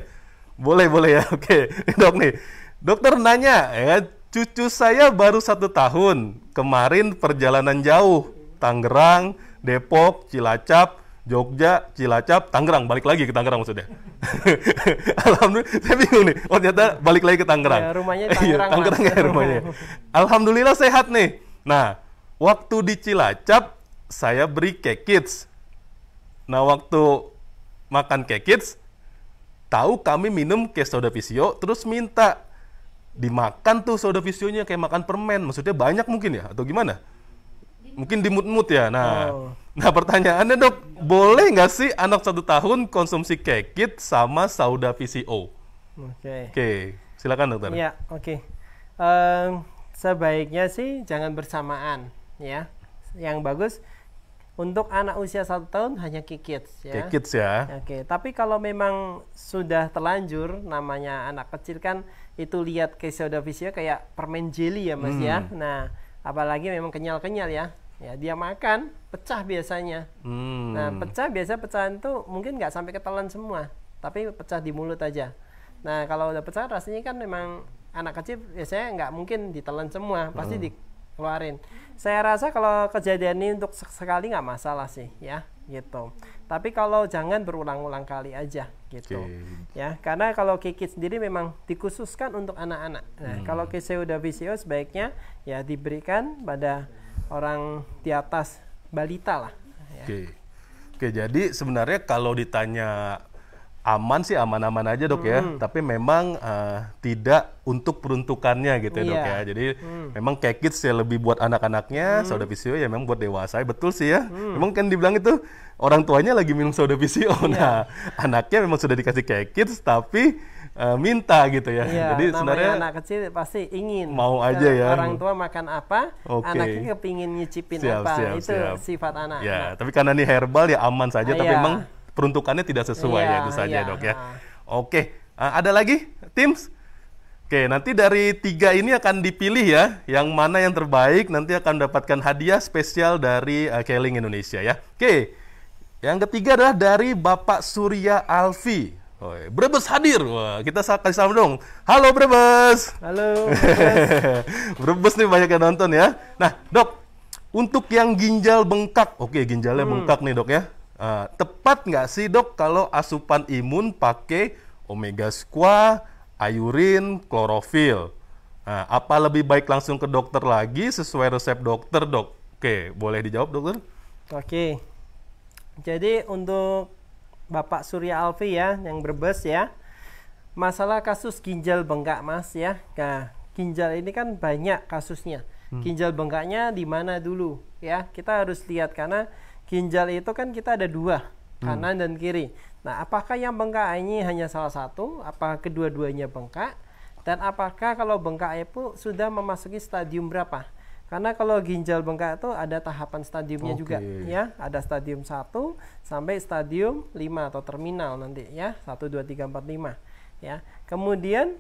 Boleh, boleh ya. Oke, dok nih. Dokter nanya, ya, cucu saya baru satu tahun. Kemarin perjalanan jauh, Tangerang, Depok, Cilacap, Jogja, Cilacap, Tangerang, balik lagi ke Tangerang maksudnya. Alhamdulillah, saya bingung nih. Oh ternyata balik lagi ke Tangerang. Ya, rumahnya Tangerang. Iya, Tangerang ya rumahnya. Alhamdulillah sehat nih. Nah, waktu di Cilacap saya beri cake kids. Nah, waktu makan cake kids, tahu kami minum ke soda visio, terus minta dimakan tuh soda visionya kayak makan permen. Maksudnya banyak mungkin ya atau gimana? Mungkin dimut-mut ya. Nah, oh Nah pertanyaannya dok, boleh nggak sih anak satu tahun konsumsi kekit sama sauda VCO? Oke. Okay. Oke, silakan dokter. Ya, oke. Okay. Um, sebaiknya sih jangan bersamaan, ya. Yang bagus untuk anak usia satu tahun hanya kekit, ya. Kekit ya. Oke, okay. tapi kalau memang sudah terlanjur, namanya anak kecil kan itu lihat ke sauda VCO kayak permen jelly ya mas ya. hmm. ya. Nah, apalagi memang kenyal-kenyal ya ya dia makan pecah biasanya hmm. nah pecah biasa pecahan tuh mungkin nggak sampai ketelan semua tapi pecah di mulut aja nah kalau udah pecah rasanya kan memang anak kecil biasanya nggak mungkin ditelan semua pasti hmm. dikeluarin saya rasa kalau kejadian ini untuk sekali nggak masalah sih ya gitu tapi kalau jangan berulang-ulang kali aja gitu okay. ya karena kalau kiki sendiri memang dikhususkan untuk anak-anak nah hmm. kalau saya udah visio sebaiknya ya diberikan pada orang di atas balita lah. Ya. Oke, oke. Jadi sebenarnya kalau ditanya aman sih aman-aman aja dok ya, hmm. tapi memang uh, tidak untuk peruntukannya gitu ya dok ya. Iya. Jadi hmm. memang kayak kids ya lebih buat anak-anaknya, hmm. soda visio ya memang buat dewasa, ya, betul sih ya. Hmm. Memang kan dibilang itu orang tuanya lagi minum soda visio. yeah. nah anaknya memang sudah dikasih kayak kids tapi uh, minta gitu ya. yeah, Jadi sebenarnya anak kecil pasti ingin mau aja ya. Orang tua makan apa, okay. anaknya kepingin nyicipin siap, apa. Siap, itu siap. sifat anak. Ya, nah. tapi karena ini herbal ya aman saja. Ah, tapi iya. memang peruntukannya tidak sesuai yeah, ya itu saja iya. yeah. dok ya. Oke, uh, ada lagi Teams? Oke, nanti dari tiga ini akan dipilih ya, yang mana yang terbaik nanti akan mendapatkan hadiah spesial dari uh, eh, Keling Indonesia ya. Oke, yang ketiga adalah dari Bapak Surya Alfi. Oh, Brebes hadir. Wah, kita kasih salam dong. Halo Brebes. Halo. Brebes. nih banyak yang nonton ya. Nah, Dok, untuk yang ginjal bengkak, oke ginjalnya hmm. bengkak nih, Dok ya. Uh, tepat nggak sih dok kalau asupan imun pakai omega squa, ayurin, klorofil? Nah, apa lebih baik langsung ke dokter lagi sesuai resep dokter dok? Oke, boleh dijawab dokter? Oke, jadi untuk Bapak Surya Alfi ya yang berbes ya, masalah kasus ginjal bengkak mas ya. Nah, ginjal ini kan banyak kasusnya. Hmm. Ginjal bengkaknya di mana dulu ya? Kita harus lihat karena ginjal itu kan kita ada dua, hmm. kanan dan kiri. Nah, apakah yang bengkak ini hanya salah satu? Apakah kedua-duanya bengkak? Dan apakah kalau bengkak itu sudah memasuki stadium berapa? Karena kalau ginjal bengkak itu ada tahapan stadiumnya okay. juga ya. Ada stadium 1 sampai stadium 5 atau terminal nanti ya. 1 2 3 4 5 ya. Kemudian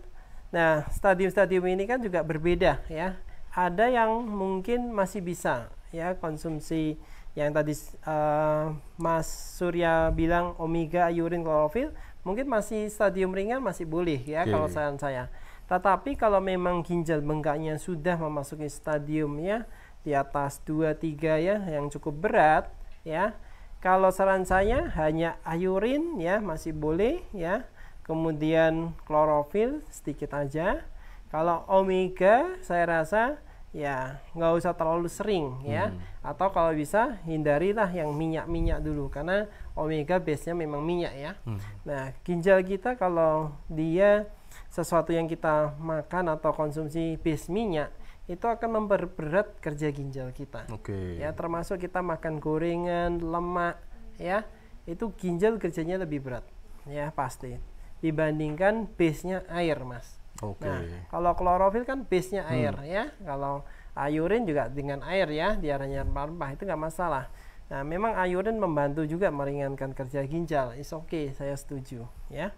nah stadium-stadium ini kan juga berbeda ya. Ada yang mungkin masih bisa ya konsumsi yang tadi uh, Mas Surya bilang omega urin klorofil mungkin masih stadium ringan masih boleh ya okay. kalau saran saya. Tetapi kalau memang ginjal bengkaknya sudah memasuki stadium ya di atas 2 3 ya yang cukup berat ya. Kalau saran saya hanya ayurin ya masih boleh ya. Kemudian klorofil sedikit aja. Kalau omega saya rasa ya nggak usah terlalu sering ya hmm. atau kalau bisa hindarilah yang minyak-minyak dulu karena omega base-nya memang minyak ya hmm. nah ginjal kita kalau dia sesuatu yang kita makan atau konsumsi base minyak itu akan memperberat kerja ginjal kita okay. ya termasuk kita makan gorengan lemak ya itu ginjal kerjanya lebih berat ya pasti dibandingkan base-nya air mas Oke. Okay. Nah, kalau klorofil kan base-nya hmm. air ya. Kalau ayurin juga dengan air ya, diarahnya rempah-rempah itu nggak masalah. Nah, memang ayurin membantu juga meringankan kerja ginjal. Is oke, okay, saya setuju ya.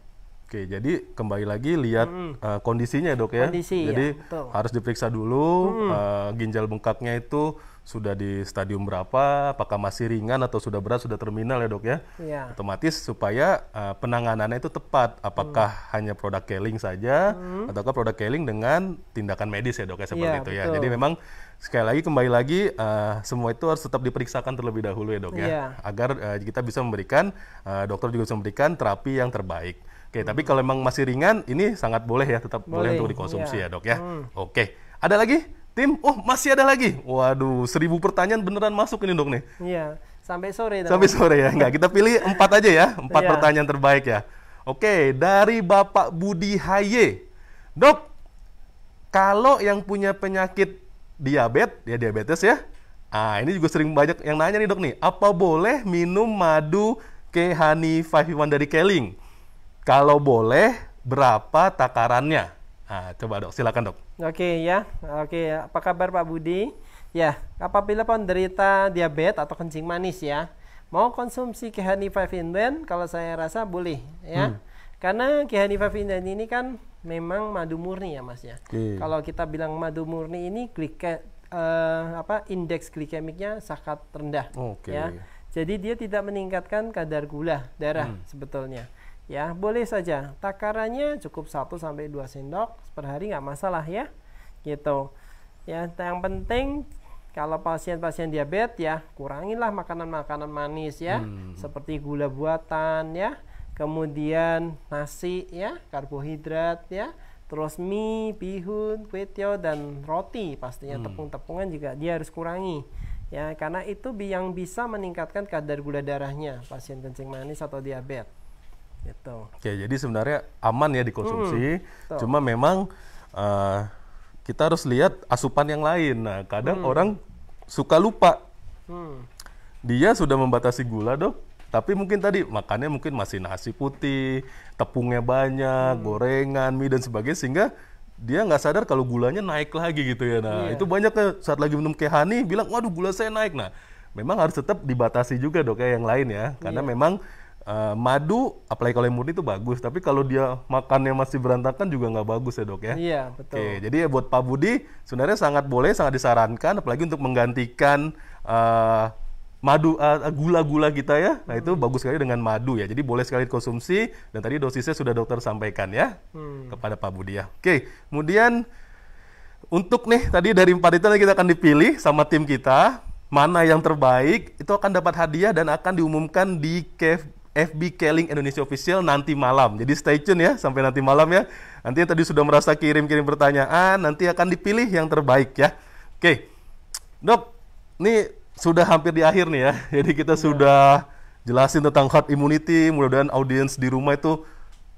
Oke, jadi kembali lagi lihat hmm. uh, kondisinya dok ya. Kondisi, jadi ya, harus diperiksa dulu hmm. uh, ginjal bengkaknya itu sudah di stadium berapa, apakah masih ringan atau sudah berat, sudah terminal ya dok ya. ya. Otomatis supaya uh, penanganannya itu tepat, apakah hmm. hanya produk keling saja, hmm. ataukah produk keling dengan tindakan medis ya dok ya seperti ya, itu ya. Betul. Jadi memang sekali lagi kembali lagi uh, semua itu harus tetap diperiksakan terlebih dahulu ya dok ya, ya. agar uh, kita bisa memberikan uh, dokter juga bisa memberikan terapi yang terbaik. Oke, hmm. tapi kalau memang masih ringan, ini sangat boleh ya, tetap boleh, boleh untuk dikonsumsi ya, ya dok ya. Hmm. Oke, ada lagi? tim oh masih ada lagi waduh seribu pertanyaan beneran masuk ini dok nih iya sampai sore dong. sampai sore ya enggak kita pilih empat aja ya empat iya. pertanyaan terbaik ya oke dari bapak Budi Haye dok kalau yang punya penyakit diabetes ya diabetes ya ah ini juga sering banyak yang nanya nih dok nih apa boleh minum madu kehani 51 dari Keling kalau boleh berapa takarannya Nah, coba dok, silakan dok. Oke ya, oke. Apa kabar Pak Budi? Ya, apabila penderita diabetes atau kencing manis ya, mau konsumsi Kehani 5 in kalau saya rasa boleh ya. Hmm. Karena Kehani 5 in ini kan memang madu murni ya Mas ya. Okay. Kalau kita bilang madu murni ini glike, uh, apa indeks glikemiknya sangat rendah okay. ya. Jadi dia tidak meningkatkan kadar gula darah hmm. sebetulnya ya boleh saja takarannya cukup 1 sampai dua sendok per hari nggak masalah ya gitu ya yang penting kalau pasien-pasien diabetes ya kurangilah makanan-makanan manis ya hmm. seperti gula buatan ya kemudian nasi ya karbohidrat ya terus mie bihun kwetiau dan roti pastinya hmm. tepung-tepungan juga dia harus kurangi ya karena itu yang bisa meningkatkan kadar gula darahnya pasien kencing manis atau diabetes Gitu. Oke, jadi sebenarnya aman ya dikonsumsi. Hmm, cuma memang uh, kita harus lihat asupan yang lain. Nah, kadang hmm. orang suka lupa. Hmm. Dia sudah membatasi gula, Dok. Tapi mungkin tadi makannya mungkin masih nasi putih, tepungnya banyak, hmm. gorengan, mie dan sebagainya sehingga dia nggak sadar kalau gulanya naik lagi gitu ya. Nah, yeah. itu banyak saat lagi minum kehani bilang, "Waduh, gula saya naik." Nah, memang harus tetap dibatasi juga dok ya yang lain ya karena yeah. memang Eh, madu, apalagi kalau yang murni itu bagus, tapi kalau dia makannya masih berantakan juga nggak bagus ya dok ya. Iya betul. Oke, jadi ya buat Pak Budi sebenarnya sangat boleh, sangat disarankan, apalagi untuk menggantikan uh, madu gula eh, gula-gula kita ya. Nah itu hmm. bagus sekali dengan madu ya. Jadi boleh sekali dikonsumsi dan tadi dosisnya sudah dokter sampaikan ya hmm. kepada Pak Budi ya. Oke, kemudian untuk nih tadi dari empat itu kita akan dipilih sama tim kita mana yang terbaik itu akan dapat hadiah dan akan diumumkan di Kev FB Keling Indonesia Official nanti malam. Jadi stay tune ya sampai nanti malam ya. Nanti yang tadi sudah merasa kirim-kirim pertanyaan, nanti akan dipilih yang terbaik ya. Oke. Dok, ini sudah hampir di akhir nih ya. Jadi kita ya. sudah jelasin tentang herd immunity, mudah-mudahan audiens di rumah itu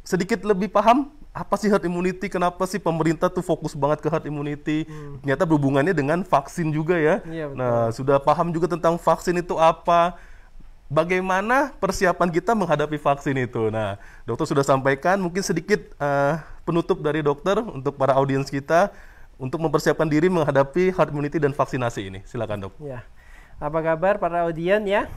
sedikit lebih paham apa sih herd immunity? Kenapa sih pemerintah tuh fokus banget ke herd immunity? Hmm. Ternyata berhubungannya dengan vaksin juga ya. ya Nah, sudah paham juga tentang vaksin itu apa bagaimana persiapan kita menghadapi vaksin itu. Nah, dokter sudah sampaikan mungkin sedikit uh, penutup dari dokter untuk para audiens kita untuk mempersiapkan diri menghadapi herd immunity dan vaksinasi ini. Silakan, Dok. Ya. Apa kabar para audiens ya?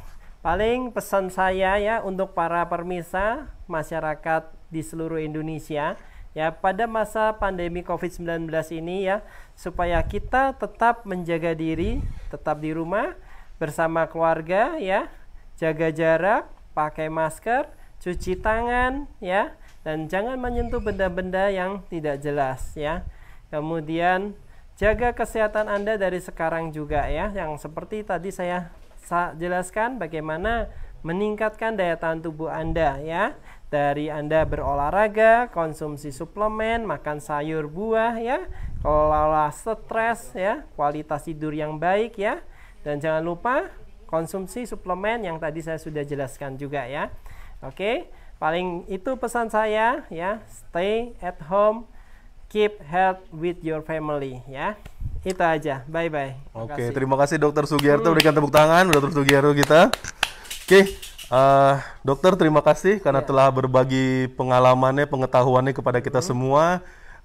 Paling pesan saya ya untuk para permisa masyarakat di seluruh Indonesia ya pada masa pandemi Covid-19 ini ya supaya kita tetap menjaga diri, tetap di rumah bersama keluarga ya jaga jarak, pakai masker, cuci tangan ya dan jangan menyentuh benda-benda yang tidak jelas ya. Kemudian jaga kesehatan Anda dari sekarang juga ya yang seperti tadi saya jelaskan bagaimana meningkatkan daya tahan tubuh Anda ya dari Anda berolahraga, konsumsi suplemen, makan sayur buah ya, kelola stres ya, kualitas tidur yang baik ya. Dan jangan lupa konsumsi suplemen yang tadi saya sudah jelaskan juga ya. Oke, paling itu pesan saya ya, stay at home, keep health with your family ya. Itu aja. Bye bye. Oke, okay, terima kasih Dokter Sugiarto hmm. berikan tepuk tangan Dokter Sugiarto kita. Oke, okay, uh, eh, dokter terima kasih karena ya. telah berbagi pengalamannya, pengetahuannya kepada kita hmm. semua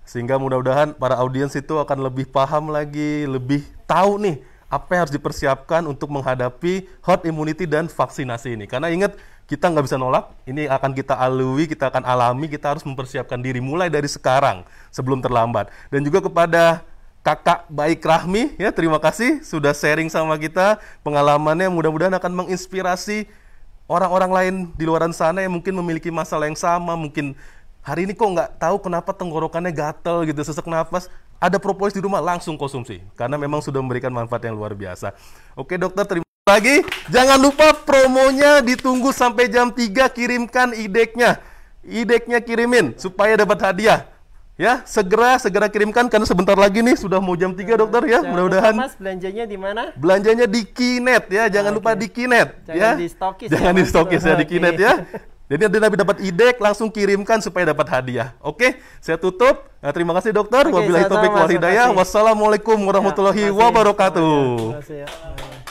sehingga mudah-mudahan para audiens itu akan lebih paham lagi, lebih tahu nih apa yang harus dipersiapkan untuk menghadapi herd immunity dan vaksinasi ini. Karena ingat, kita nggak bisa nolak, ini akan kita alui, kita akan alami, kita harus mempersiapkan diri mulai dari sekarang sebelum terlambat. Dan juga kepada kakak baik Rahmi, ya terima kasih sudah sharing sama kita pengalamannya, mudah-mudahan akan menginspirasi orang-orang lain di luar sana yang mungkin memiliki masalah yang sama, mungkin hari ini kok nggak tahu kenapa tenggorokannya gatel gitu, sesak nafas, ada propolis di rumah langsung konsumsi karena memang sudah memberikan manfaat yang luar biasa. Oke dokter terima kasih lagi. Jangan lupa promonya ditunggu sampai jam 3 kirimkan ideknya. Ideknya kirimin supaya dapat hadiah. Ya, segera segera kirimkan karena sebentar lagi nih sudah mau jam 3 dokter ya. Mudah-mudahan. Mas belanjanya di mana? Belanjanya di Kinet ya. Jangan oh, ah, okay. lupa di Kinet jangan ya. Di stokis ya, jangan ya, di stokis ya di Kinet ya. Jadi nanti Nabi dapat ide, langsung kirimkan supaya dapat hadiah. Oke, saya tutup. Nah, terima kasih dokter. Oke, Wabillahi taufiq wal hidayah. Wassalamualaikum warahmatullahi ya, wabarakatuh. terima kasih, ya.